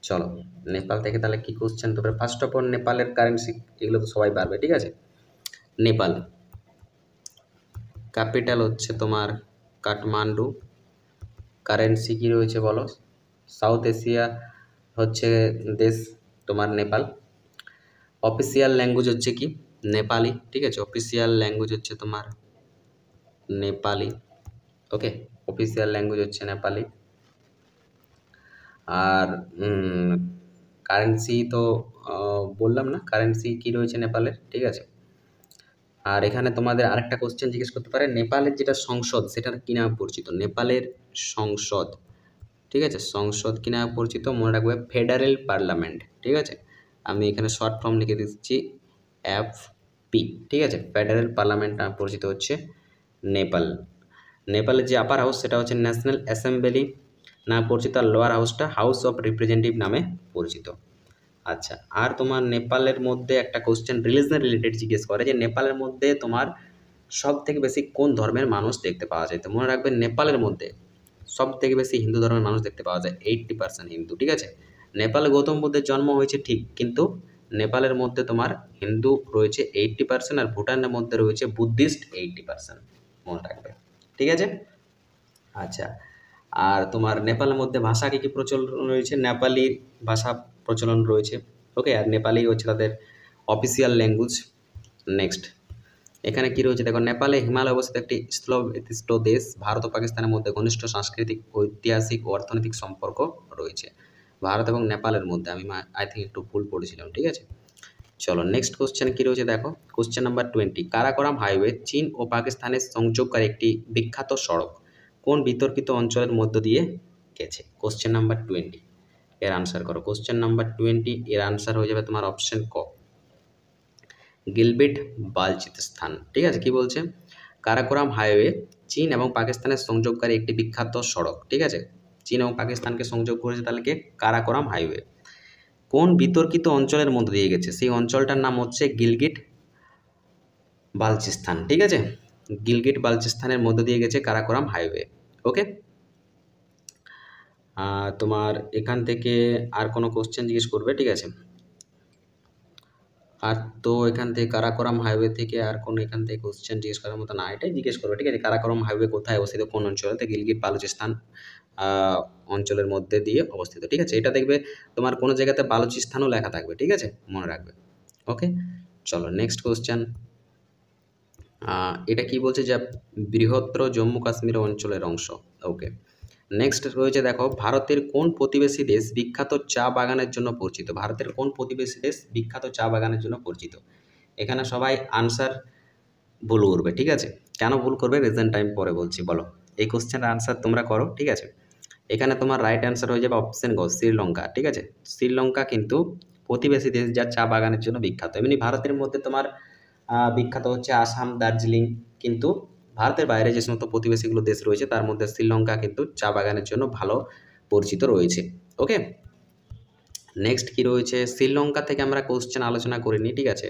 চলো নেপাল থেকে তাহলে কী কোশ্চেন তোমরা ফার্স্ট অফ অল নেপালের কারেন্সি এগুলো তো সবাই পারবে ঠিক আছে নেপাল ক্যাপিটাল হচ্ছে তোমার কাঠমান্ডু কারেন্সি কী রয়েছে বলো সাউথ এশিয়া হচ্ছে দেশ তোমার নেপাল অফিসিয়াল ল্যাঙ্গুয়েজ হচ্ছে কি নেপালি ঠিক আছে অফিসিয়াল ল্যাঙ্গুয়েজ হচ্ছে তোমার নেপালি ওকে অফিসিয়াল ল্যাঙ্গুয়েজ হচ্ছে নেপালি আর কারেন্সি তো বললাম না কারেন্সি কী রয়েছে নেপালের ঠিক আছে আর এখানে তোমাদের আরেকটা কোশ্চেন জিজ্ঞেস করতে পারে নেপালের যেটা সংসদ সেটার কী নামে পরিচিত নেপালের সংসদ ঠিক আছে সংসদ কী নামে পরিচিত মনে রাখবে ফেডারেল পার্লামেন্ট ঠিক আছে আমি এখানে শর্ট ফর্ম লিখে দিচ্ছি এফ পি ঠিক আছে ফেডারেল পার্লামেন্ট নামে পরিচিত হচ্ছে নেপাল নেপালের যে আপার হাউস সেটা হচ্ছে ন্যাশনাল অ্যাসেম্বলি নামে পরিচিত আর লোয়ার হাউসটা হাউস অফ রিপ্রেজেন্টেটিভ নামে পরিচিত আচ্ছা আর তোমার নেপালের মধ্যে একটা কোশ্চেন রিলিজনের রিলেটেড জিজ্ঞেস করে যে নেপালের মধ্যে তোমার সব থেকে বেশি কোন ধর্মের মানুষ দেখতে পাওয়া যায় তো মনে রাখবে নেপালের মধ্যে সব থেকে বেশি হিন্দু ধর্মের মানুষ দেখতে পাওয়া যায় এইটটি পার্সেন্ট হিন্দু ঠিক আছে নেপালে গৌতম বুদ্ধের জন্ম হয়েছে ঠিক কিন্তু নেপালের মধ্যে তোমার হিন্দু রয়েছে এইটটি পার্সেন্ট আর ভুটানের মধ্যে রয়েছে বুদ্ধিস্ট এইটটি পার্সেন্ট মনে রাখবে ঠিক আছে আচ্ছা আর তোমার নেপালের মধ্যে ভাষা কী কী প্রচলন রয়েছে নেপালি ভাষা প্রচলন রয়েছে ওকে আর নেপালেই হচ্ছে তাদের অফিসিয়াল ল্যাঙ্গুয়েজ নেক্সট এখানে কী রয়েছে দেখো নেপালে হিমালয় অবস্থিত একটি স্থলবিষ্ট দেশ ভারত ও পাকিস্তানের মধ্যে ঘনিষ্ঠ সাংস্কৃতিক ঐতিহাসিক ও অর্থনৈতিক সম্পর্ক রয়েছে ভারত এবং নেপালের মধ্যে আমি আই থিঙ্ক একটু ভুল পড়েছিলাম ঠিক আছে চলো নেক্সট কোশ্চেন কী রয়েছে দেখো question number twenty Karakoram highway চীন ও পাকিস্তানের সংযোগকারী একটি বিখ্যাত সড়ক কোন বিতর্কিত অঞ্চলের মধ্য দিয়ে গেছে কোশ্চেন নাম্বার টোয়েন্টি এর আনসার করো কোশ্চেন নাম্বার টোয়েন্টি এর আনসার হয়ে যাবে তোমার অপশন ক গিলবিট স্থান ঠিক আছে কি বলছে কারাকোরাম হাইওয়ে চীন এবং পাকিস্তানের সংযোগকারী একটি বিখ্যাত সড়ক ঠিক আছে চীন এবং পাকিস্তানকে সংযোগ করেছে তাহলে কি কারাকোরাম হাইওয়ে কোন বিতর্কিত অঞ্চলের মধ্যে দিয়ে গেছে সেই অঞ্চলটার নাম হচ্ছে গিলগিট বালচিস্তান ঠিক আছে গিলগিট বালচিস্তানের মধ্যে দিয়ে গেছে কারাকোরাম হাইওয়ে ওকে তোমার এখান থেকে আর কোনো কোশ্চেন জিজ্ঞেস করবে ঠিক আছে আর তো এখান থেকে কারাকোরাম হাইওয়ে থেকে আর কোনো এখান থেকে কোশ্চেন জিজ্ঞেস করার মতো না এটাই জিজ্ঞেস করবে ঠিক আছে কারাকোরাম হাইওয়ে কোথায় অবস্থিত কোন অঞ্চলে তো গিলগিট বালুচিস্তান অঞ্চলের মধ্যে দিয়ে অবস্থিত ঠিক আছে এটা দেখবে তোমার কোনো জায়গাতে বালুচিস্তানও লেখা থাকবে ঠিক আছে মনে রাখবে ওকে চলো নেক্সট কোশ্চেন এটা কি বলছে যে বৃহত্তর জম্মু কাশ্মীর অঞ্চলের অংশ ওকে নেক্সট রয়েছে দেখো ভারতের কোন প্রতিবেশী দেশ বিখ্যাত চা বাগানের জন্য পরিচিত ভারতের কোন প্রতিবেশী দেশ বিখ্যাত চা বাগানের জন্য পরিচিত এখানে সবাই আনসার ভুল করবে ঠিক আছে কেন ভুল করবে রিজেন্ট টাইম পরে বলছি বলো এই কোশ্চেনের আনসার তোমরা করো ঠিক আছে এখানে তোমার রাইট অ্যান্সার হয়ে যাবে অপশন গ শ্রীলঙ্কা ঠিক আছে শ্রীলঙ্কা কিন্তু প্রতিবেশী দেশ যা চা বাগানের জন্য বিখ্যাত এমনি ভারতের মধ্যে তোমার বিখ্যাত হচ্ছে আসাম দার্জিলিং কিন্তু ভারতের বাইরে যে সমস্ত প্রতিবেশীগুলো দেশ রয়েছে তার মধ্যে শ্রীলঙ্কা কিন্তু চা বাগানের জন্য ভালো পরিচিত রয়েছে ওকে নেক্সট কি রয়েছে শ্রীলঙ্কা থেকে আমরা কোশ্চেন আলোচনা করিনি ঠিক আছে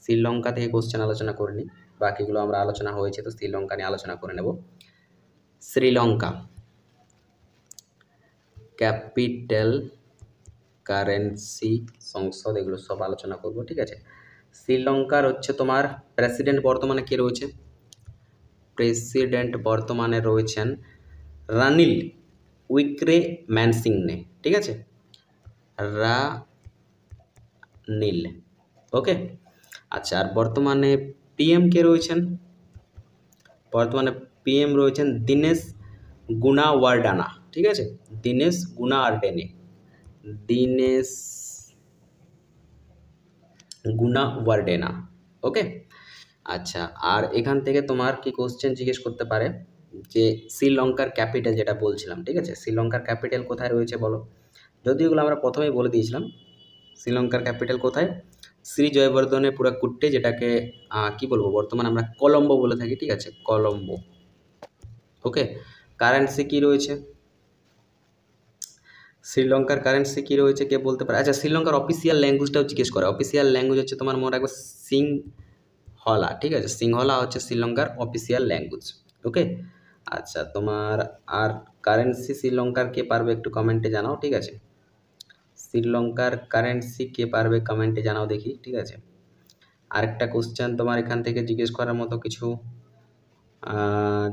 শ্রীলঙ্কা থেকে কোশ্চেন আলোচনা করিনি বাকিগুলো আমরা আলোচনা হয়েছে তো শ্রীলঙ্কা নিয়ে আলোচনা করে নেব শ্রীলঙ্কা ক্যাপিটাল কারেন্সি সংসদ এগুলো সব আলোচনা করব ঠিক আছে শ্রীলঙ্কার হচ্ছে তোমার প্রেসিডেন্ট বর্তমানে কে রয়েছে প্রেসিডেন্ট বর্তমানে রয়েছেন রানিল উইক্রে ম্যানসিংনে ঠিক আছে রা নীল ওকে আচ্ছা আর বর্তমানে পিএম কে রয়েছেন বর্তমানে পিএম রয়েছেন দীনেশ গুণাওয়ার্ডানা ঠিক আছে দীনেশ গুণাওয়ার্ডেনে দীনেশ গুণাওয়ার্ডেনা ওকে আচ্ছা আর এখান থেকে তোমার কি কোশ্চেন জিজ্ঞেস করতে পারে যে শ্রীলঙ্কার ক্যাপিটাল যেটা বলছিলাম ঠিক আছে শ্রীলঙ্কার ক্যাপিটাল কোথায় রয়েছে বলো যদিও ওগুলো আমরা প্রথমেই বলে দিয়েছিলাম শ্রীলঙ্কার ক্যাপিটাল কোথায় শ্রী জয়বর্ধনে পুরা কুট্টে যেটাকে কি বলবো বর্তমানে আমরা কলম্বো বলে থাকি ঠিক আছে কলম্বো ওকে কারেন্সি কি রয়েছে শ্রীলঙ্কার কারেন্সি কী রয়েছে কে বলতে পারে আচ্ছা শ্রীলঙ্কার অফিসিয়াল ল্যাঙ্গুয়েজটাও জিজ্ঞেস করে অফিসিয়াল ল্যাঙ্গুয়েজ হচ্ছে তোমার মনে রাখবে সিং হলা ঠিক আছে সিংহলা হচ্ছে শ্রীলঙ্কার অফিসিয়াল ল্যাঙ্গুয়েজ ওকে আচ্ছা তোমার আর কারেন্সি শ্রীলঙ্কার কে পারবে একটু কমেন্টে জানাও ঠিক আছে শ্রীলঙ্কার কারেন্সি কে পারবে কমেন্টে জানাও দেখি ঠিক আছে আরেকটা কোশ্চেন তোমার এখান থেকে জিজ্ঞেস করার মতো কিছু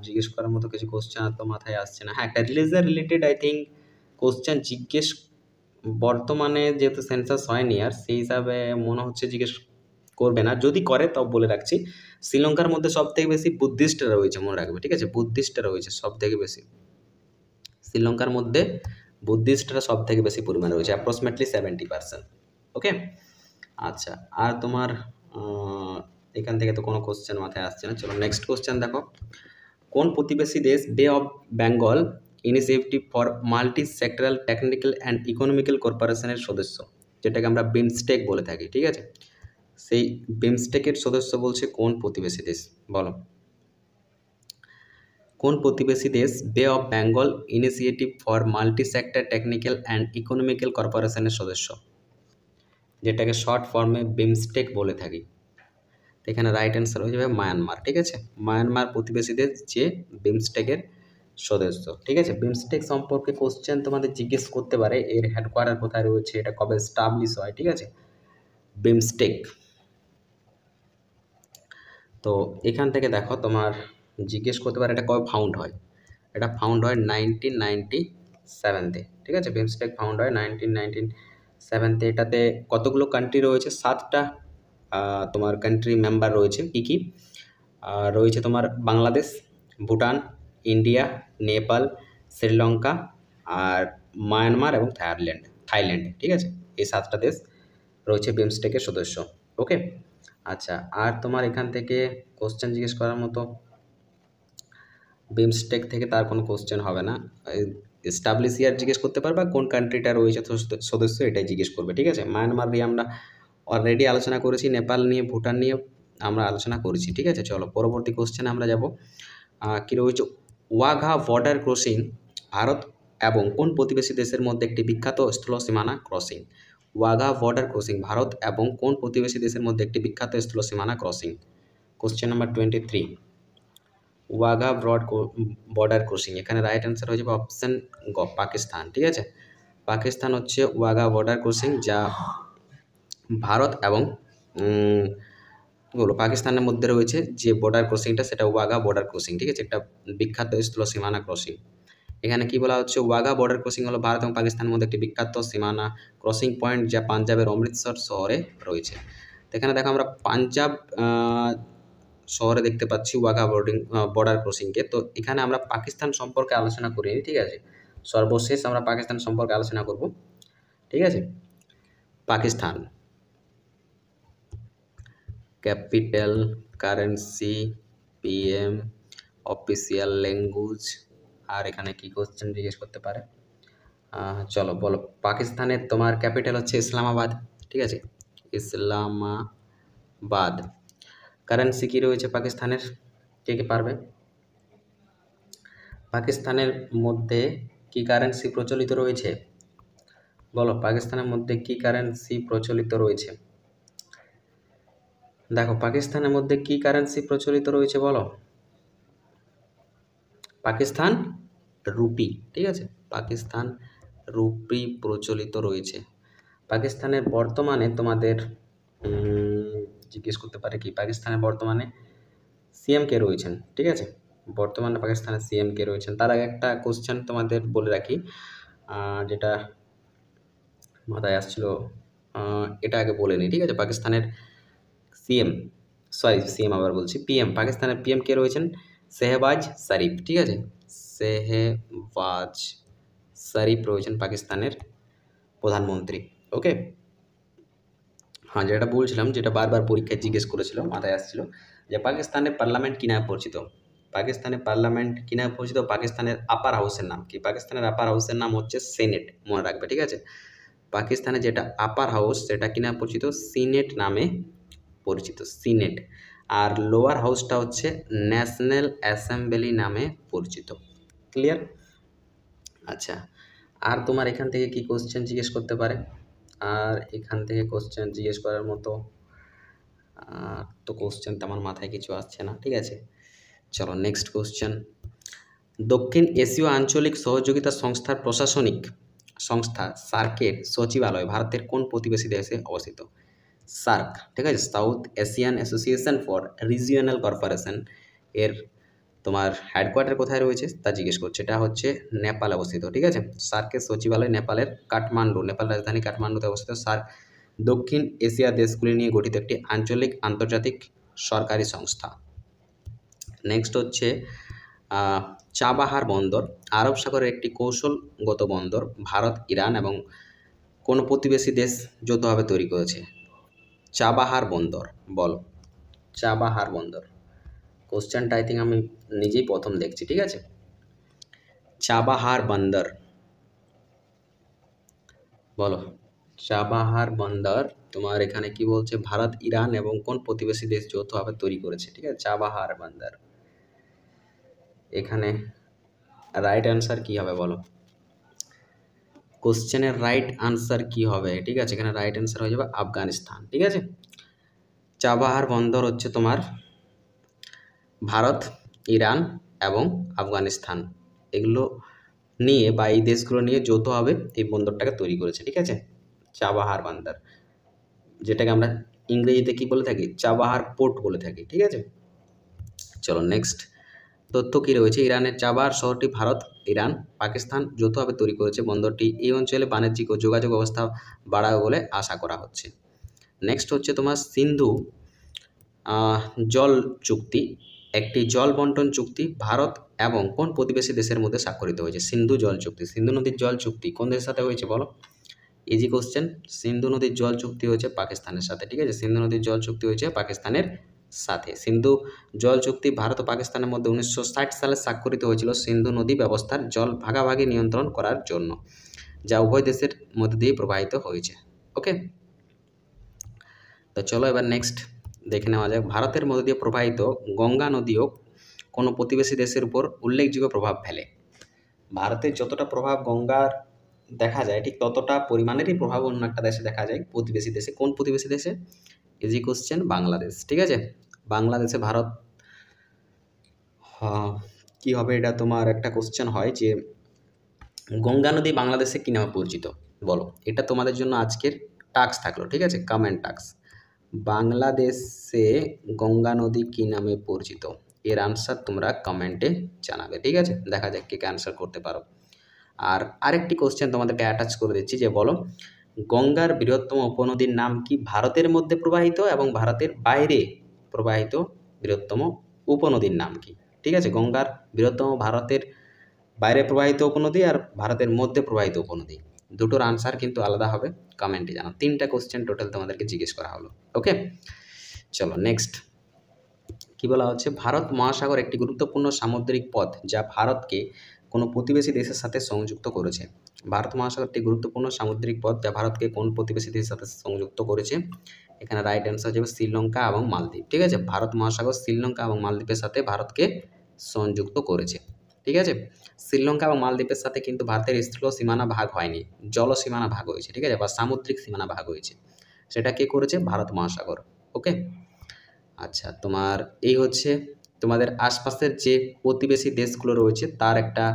জিজ্ঞেস করার মতো কিছু কোশ্চেন আর তো মাথায় আসছে না হ্যাঁ রিলিজার রিলেটেড আই থিঙ্ক কোশ্চেন জিজ্ঞেস বর্তমানে যেহেতু সেন্সাস হয়নি আর সেই হিসাবে মনে হচ্ছে জিজ্ঞেস করবে না যদি করে তাও বলে রাখছি শ্রীলঙ্কার মধ্যে সব থেকে বেশি বুদ্ধিস্টরা রয়েছে মনে রাখবে ঠিক আছে বুদ্ধিস্টরা রয়েছে সবথেকে বেশি শ্রীলঙ্কার মধ্যে বুদ্ধিস্টরা থেকে বেশি পরিমাণে রয়েছে অ্যাপ্রক্সিমেটলি সেভেন্টি পার্সেন্ট ওকে আচ্ছা আর তোমার এখান থেকে তো কোনো কোশ্চেন মাথায় আসছে না চলো নেক্সট কোশ্চেন দেখো কোন প্রতিবেশী দেশ bay of Bengal initiative for multi sectoral technical and economical কর্পোরেশনের সদস্য যেটাকে আমরা বিমস্টেক বলে থাকি ঠিক আছে সেই বিমস্টেকের সদস্য বলছে কোন প্রতিবেশী দেশ বলো কোন প্রতিবেশী দেশ bay of Bengal initiative for multi sector technical and economical কর্পোরেশনের সদস্য যেটাকে শর্ট ফর্মে বিমস্টেক বলে থাকি এখানে রাইট অ্যান্সার হয়ে যাবে মায়ানমার ঠিক আছে মায়ানমার প্রতিবেশী দেশ যে বিমস্টেকের সদস্য ঠিক আছে বিমস্টেক সম্পর্কে কোশ্চেন তোমাদের জিজ্ঞেস করতে পারে এর হেডকোয়ার্টার কোথায় রয়েছে এটা কবে স্টাবলিশ হয় ঠিক আছে বিমস্টেক তো এখান থেকে দেখো তোমার জিজ্ঞেস করতে পারে এটা কবে ফাউন্ড হয় এটা ফাউন্ড হয় নাইনটিন নাইনটি সেভেনতে ঠিক আছে বিমস্টেক ফাউন্ড হয় নাইনটিন নাইনটিন সেভেনতে এটাতে কতগুলো কান্ট্রি রয়েছে সাতটা তোমার কান্ট্রি মেম্বার রয়েছে কী কী রয়েছে তোমার বাংলাদেশ ভুটান ইন্ডিয়া নেপাল শ্রীলঙ্কা আর মায়ানমার এবং থাইল্যান্ড থাইল্যান্ড ঠিক আছে এই সাতটা দেশ রয়েছে বিমস্টেকের সদস্য ওকে আচ্ছা আর তোমার এখান থেকে কোশ্চেন জিজ্ঞেস করার মতো বিমস্টেক থেকে তার কোনো কোশ্চেন হবে না এস্টাবলিশ ইয়ার জিজ্ঞেস করতে পারবা কোন কান্ট্রিটার রয়েছে সদস্য এটাই জিজ্ঞেস করবে ঠিক আছে মায়ানমার নিয়ে আমরা অলরেডি আলোচনা করেছি নেপাল নিয়ে ভুটান নিয়ে আমরা আলোচনা করেছি ঠিক আছে চলো পরবর্তী কোশ্চেনে আমরা যাব কী রয়েছে ওয়াঘা বর্ডার ক্রসিং ভারত এবং কোন প্রতিবেশী দেশের মধ্যে একটি বিখ্যাত স্থল সীমানা ক্রসিং ওয়াঘা বর্ডার ক্রসিং ভারত এবং কোন প্রতিবেশী দেশের মধ্যে একটি বিখ্যাত স্থল সীমানা crossing question number twenty three Wagah broad border crossing এখানে রাইট অ্যান্সার হয়ে যাবে অপশান গ পাকিস্তান ঠিক আছে পাকিস্তান হচ্ছে ওয়াঘা বর্ডার ক্রসিং যা ভারত এবং বলবো পাকিস্তানের মধ্যে রয়েছে যে বর্ডার ক্রসিংটা সেটা ওয়াঘা বর্ডার ক্রসিং ঠিক আছে একটা বিখ্যাত স্থল সীমানা ক্রসিং এখানে কি বলা হচ্ছে ওয়াঘা বর্ডার ক্রসিং হলো ভারত এবং পাকিস্তানের মধ্যে একটি বিখ্যাত সীমানা ক্রসিং পয়েন্ট যা পাঞ্জাবের অমৃতসর শহরে রয়েছে এখানে দেখো আমরা পাঞ্জাব শহরে দেখতে পাচ্ছি ওয়াঘা বর্ডিং বর্ডার ক্রসিংকে তো এখানে আমরা পাকিস্তান সম্পর্কে আলোচনা করিনি ঠিক আছে সর্বশেষ আমরা পাকিস্তান সম্পর্কে আলোচনা করব ঠিক আছে Pakistan capital currency PM official language আর এখানে কি কোশ্চেন জিজ্ঞেস করতে পারে চলো বলো পাকিস্তানের তোমার ক্যাপিটাল হচ্ছে ইসলামাবাদ ঠিক আছে ইসলামাবাদ কারেন্সি কী রয়েছে পাকিস্তানের কে কে পারবে পাকিস্তানের মধ্যে কি কারেন্সি প্রচলিত রয়েছে বলো পাকিস্তানের মধ্যে কি কারেন্সি প্রচলিত রয়েছে দেখো পাকিস্তানের মধ্যে কি কারেন্সি প্রচলিত রয়েছে বলো পাকিস্তান রুপি ঠিক আছে পাকিস্তান রুপি প্রচলিত রয়েছে পাকিস্তানের বর্তমানে তোমাদের জিজ্ঞেস করতে পারে কি পাকিস্তানে বর্তমানে সিএম কে রয়েছেন ঠিক আছে বর্তমানে পাকিস্তানের সিএম কে রয়েছেন তার আগে একটা কোশ্চেন তোমাদের বলে রাখি যেটা মাথায় আসছিল এটা আগে বলে নিই ঠিক আছে পাকিস্তানের সিএম সরি সিএম আবার বলছি পিএম পাকিস্তানের পিএম কে রয়েছেন শেহবাজ শরীফ ঠিক আছে শেহবাজ শরীফ রয়েছেন পাকিস্তানের প্রধানমন্ত্রী ওকে হ্যাঁ যেটা বলছিলাম যেটা বারবার পরীক্ষায় জিজ্ঞেস করেছিল মাথায় আসছিল যে পাকিস্তানের পার্লামেন্ট কিনা পরিচিত পাকিস্তানের পার্লামেন্ট কি পরিচিত পাকিস্তানের আপার হাউসের নাম কি পাকিস্তানের আপার হাউসের নাম হচ্ছে সেনেট মনে রাখবে ঠিক আছে পাকিস্তানের যেটা আপার হাউস সেটা কিনা পরিচিত সিনেট নামে পরিচিত সিনেট আর লোয়ার হাউসটা হচ্ছে ন্যাশনাল অ্যাসেম্বলি নামে পরিচিত ক্লিয়ার আচ্ছা আর তোমার এখান থেকে কি কোশ্চেন জিজ্ঞেস করতে পারে আর এখান থেকে কোশ্চেন জিজ্ঞেস করার মতো তো কোশ্চেন তো আমার মাথায় কিছু আসছে না ঠিক আছে চলো নেক্সট কোশ্চেন দক্ষিণ এশীয় আঞ্চলিক সহযোগিতা সংস্থার প্রশাসনিক সংস্থা সার্কের সচিবালয় ভারতের কোন প্রতিবেশী দেশে অবস্থিত সার্ক ঠিক আছে South Asian Association for Regional Corporation এর তোমার হেডকোয়ার্টার কোথায় রয়েছে তা জিজ্ঞেস করছে এটা হচ্ছে নেপাল অবস্থিত ঠিক আছে সার্কের সচিবালয় নেপালের কাঠমান্ডু নেপাল রাজধানী কাঠমান্ডুতে অবস্থিত সার্ক দক্ষিণ এশিয়া দেশগুলি নিয়ে গঠিত একটি আঞ্চলিক আন্তর্জাতিক সরকারি সংস্থা নেক্সট হচ্ছে চাবাহার বন্দর আরব সাগরের একটি কৌশলগত বন্দর ভারত ইরান এবং কোনো প্রতিবেশী দেশ যৌথভাবে তৈরি করেছে চাবাহার বন্দর বলো চাবাহার বন্দর কোশ্চেনটা আই থিঙ্ক আমি নিজেই প্রথম দেখছি ঠিক আছে চাবাহার বন্দর বলো চাবাহার বন্দর তোমার এখানে কি বলছে ভারত ইরান এবং কোন প্রতিবেশী দেশ যৌথভাবে তৈরি করেছে ঠিক আছে চাবাহার বন্দর এখানে রাইট অ্যান্সার কী হবে বলো কোশ্চেনের রাইট আনসার কি হবে ঠিক আছে এখানে রাইট আনসার হয়ে যাবে আফগানিস্তান ঠিক আছে চাবাহার বন্দর হচ্ছে তোমার ভারত ইরান এবং আফগানিস্তান এগুলো নিয়ে বা এই দেশগুলো নিয়ে যৌথভাবে এই বন্দরটাকে তৈরি করেছে ঠিক আছে চাবাহার বন্দর যেটাকে আমরা ইংরেজিতে কি বলে থাকি চাবাহার পোর্ট বলে থাকি ঠিক আছে চলো নেক্সট তথ্য কী রয়েছে ইরানের চাবার শহরটি ভারত ইরান পাকিস্তান যৌথভাবে তৈরি করেছে বন্দরটি এই অঞ্চলে বাণিজ্যিক ও যোগাযোগ ব্যবস্থা বাড়াবে বলে আশা করা হচ্ছে নেক্সট হচ্ছে তোমার সিন্ধু জল চুক্তি একটি জল বন্টন চুক্তি ভারত এবং কোন প্রতিবেশী দেশের মধ্যে স্বাক্ষরিত হয়েছে সিন্ধু জল চুক্তি সিন্ধু নদীর জল চুক্তি কোন দেশের সাথে হয়েছে বলো ইজি কোশ্চেন সিন্ধু নদীর জল চুক্তি হয়েছে পাকিস্তানের সাথে ঠিক আছে সিন্ধু নদীর জল চুক্তি হয়েছে পাকিস্তানের সাথে সিন্ধু জল চুক্তি ভারত ও পাকিস্তানের মধ্যে উনিশশো সালে স্বাক্ষরিত হয়েছিল সিন্ধু নদী ব্যবস্থার জল ভাগাভাগি নিয়ন্ত্রণ করার জন্য যা উভয় দেশের মধ্যে দিয়ে প্রবাহিত হয়েছে ওকে তো চলো এবার নেক্সট দেখে নেওয়া যাক ভারতের মধ্যে দিয়ে প্রবাহিত গঙ্গা নদীও কোনো প্রতিবেশী দেশের উপর উল্লেখযোগ্য প্রভাব ফেলে ভারতে যতটা প্রভাব গঙ্গার দেখা যায় ঠিক ততটা পরিমাণেরই প্রভাব অন্য একটা দেশে দেখা যায় প্রতিবেশী দেশে কোন প্রতিবেশী দেশে ইজি কোশ্চেন বাংলাদেশ ঠিক আছে বাংলাদেশে ভারত হ্যাঁ, কি হবে এটা তোমার একটা কোশ্চেন হয় যে গঙ্গা নদী বাংলাদেশে কী নামে পরিচিত বলো এটা তোমাদের জন্য আজকের টাস্ক থাকলো ঠিক আছে কমেন্ট টাক্স বাংলাদেশে গঙ্গা নদী কী নামে পরিচিত এর আনসার তোমরা কমেন্টে জানাবে ঠিক আছে দেখা যাক কে ক্যান্সার করতে পারো আর আরেকটি কোশ্চেন তোমাদেরকে অ্যাটাচ করে দিচ্ছি যে বলো গঙ্গার বৃহত্তম উপনদীর নাম কি ভারতের মধ্যে প্রবাহিত এবং ভারতের বাইরে প্রবাহিত বৃহত্তম উপনদীর নাম কি ঠিক আছে গঙ্গার বৃহত্তম ভারতের বাইরে প্রবাহিত উপনদী আর ভারতের মধ্যে প্রবাহিত উপনদী দুটোর আনসার কিন্তু আলাদা হবে কমেন্টে জানা তিনটা কোশ্চেন টোটাল তোমাদেরকে জিজ্ঞেস করা হলো ওকে চলো নেক্সট কি বলা হচ্ছে ভারত মহাসাগর একটি গুরুত্বপূর্ণ সামুদ্রিক পথ যা ভারতকে কোনো প্রতিবেশী দেশের সাথে সংযুক্ত করেছে ভারত মহাসাগর একটি গুরুত্বপূর্ণ সামুদ্রিক পথ যা ভারতকে কোন প্রতিবেশী দেশের সাথে সংযুক্ত করেছে এখানে রাইট অ্যান্সার যাবে শ্রীলঙ্কা এবং মালদ্বীপ ঠিক আছে ভারত মহাসাগর শ্রীলঙ্কা এবং মালদ্বীপের সাথে ভারতকে সংযুক্ত করেছে ঠিক আছে শ্রীলঙ্কা এবং মালদ্বীপের সাথে কিন্তু ভারতের স্থূল সীমানা ভাগ হয়নি জল সীমানা ভাগ হয়েছে ঠিক আছে বা সামুদ্রিক সীমানা ভাগ হয়েছে সেটা কে করেছে ভারত মহাসাগর ওকে আচ্ছা তোমার এই হচ্ছে তোমাদের আশপাশের যে প্রতিবেশী দেশগুলো রয়েছে তার একটা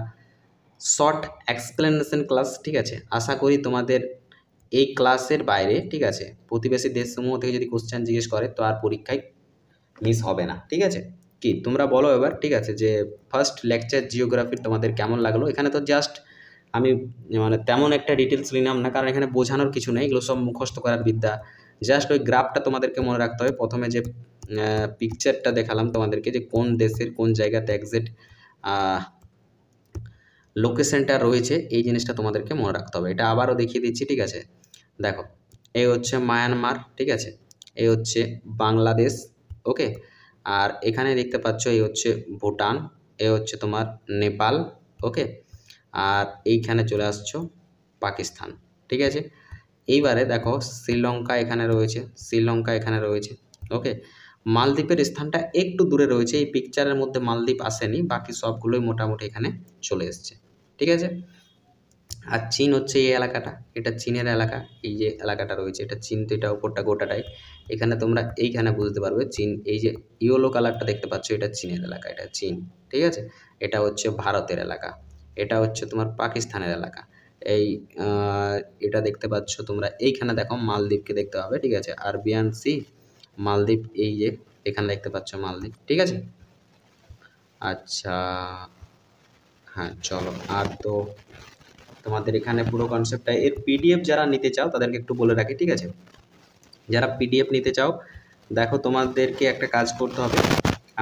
শর্ট এক্সপ্লেনেশন ক্লাস ঠিক আছে আশা করি তোমাদের এই ক্লাসের বাইরে ঠিক আছে প্রতিবেশী দেশসমূহ থেকে যদি কোশ্চেন জিজ্ঞেস করে তো আর পরীক্ষায় মিস হবে না ঠিক আছে কি তোমরা বলো এবার ঠিক আছে যে ফার্স্ট লেকচার জিওগ্রাফির তোমাদের কেমন লাগলো এখানে তো জাস্ট আমি মানে তেমন একটা ডিটেলস নিলাম না কারণ এখানে বোঝানোর কিছু নেই এগুলো সব মুখস্থ করার বিদ্যা জাস্ট ওই গ্রাফটা তোমাদেরকে মনে রাখতে হবে প্রথমে যে পিকচারটা দেখালাম তোমাদেরকে যে কোন দেশের কোন জায়গাতে এক্সিট লোকেশানটা রয়েছে এই জিনিসটা তোমাদেরকে মনে রাখতে হবে এটা আবারও দেখিয়ে দিচ্ছি ঠিক আছে দেখো এই হচ্ছে মায়ানমার ঠিক আছে এই হচ্ছে বাংলাদেশ ওকে আর এখানে দেখতে পাচ্ছ এই হচ্ছে ভুটান এ হচ্ছে তোমার নেপাল ওকে আর এইখানে চলে আসছো পাকিস্তান ঠিক আছে এইবারে দেখো শ্রীলঙ্কা এখানে রয়েছে শ্রীলঙ্কা এখানে রয়েছে ওকে মালদ্বীপের স্থানটা একটু দূরে রয়েছে এই পিকচারের মধ্যে মালদ্বীপ আসেনি বাকি সবগুলোই মোটামুটি এখানে চলে এসছে ঠিক আছে আর চীন হচ্ছে এই এলাকাটা এটা চীনের এলাকা এই যে এলাকাটা রয়েছে এটা চীন তো এটা ওপরটা গোটাটাই এখানে তোমরা এইখানে বুঝতে পারবে চীন এই যে ইয়েলো কালারটা দেখতে পাচ্ছ এটা চীনের এলাকা এটা চীন ঠিক আছে এটা হচ্ছে ভারতের এলাকা এটা হচ্ছে তোমার পাকিস্তানের এলাকা এই এটা দেখতে পাচ্ছ তোমরা এইখানে দেখো মালদ্বীপকে দেখতে পাবে ঠিক আছে আরবিয়ান সি মালদ্বীপ এই যে এখানে দেখতে পাচ্ছ মালদ্বীপ ঠিক আছে আচ্ছা হ্যাঁ চলো আর তো তোমাদের এখানে পুরো কনসেপ্টটা এর পিডিএফ যারা নিতে চাও তাদেরকে একটু বলে রাখি ঠিক আছে যারা পিডিএফ নিতে চাও দেখো তোমাদেরকে একটা কাজ করতে হবে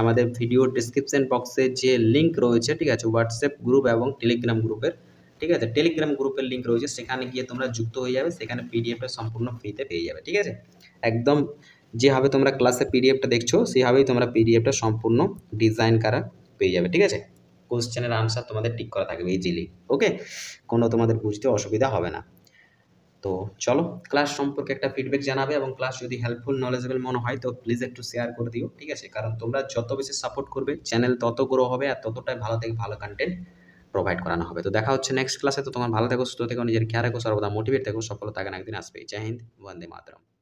আমাদের ভিডিও ডিসক্রিপশন বক্সে যে লিঙ্ক রয়েছে ঠিক আছে হোয়াটসঅ্যাপ গ্রুপ এবং টেলিগ্রাম গ্রুপের ঠিক আছে টেলিগ্রাম গ্রুপের লিঙ্ক রয়েছে সেখানে গিয়ে তোমরা যুক্ত হয়ে যাবে সেখানে পিডিএফটা সম্পূর্ণ ফ্রিতে পেয়ে যাবে ঠিক আছে একদম যেভাবে তোমরা ক্লাসে পিডিএফটা দেখছো সেভাবেই তোমরা পিডিএফটা সম্পূর্ণ ডিজাইন করা পেয়ে যাবে ঠিক আছে কোশ্চেনের আনসার তোমাদের ঠিক করা থাকবে ইজিলি ওকে কোনো তোমাদের বুঝতে অসুবিধা হবে না তো চলো ক্লাস সম্পর্কে একটা ফিডব্যাক জানাবে এবং ক্লাস যদি হেল্পফুল নলেজেবল মনে হয় তো প্লিজ একটু শেয়ার করে দিও ঠিক আছে কারণ তোমরা যত বেশি সাপোর্ট করবে চ্যানেল তত গ্রো হবে আর ততটাই ভালো থেকে ভালো কন্টেন্ট প্রোভাইড করানো হবে তো দেখা হচ্ছে নেক্সট ক্লাসে তো তোমার ভালো থেকো সুস্থ থেকো নিজের খেয়াল রাখো সর্বদা মোটিভেট থাকো সফলতা একদিন আসবে জয় হিন্দ বন্দে মাতরম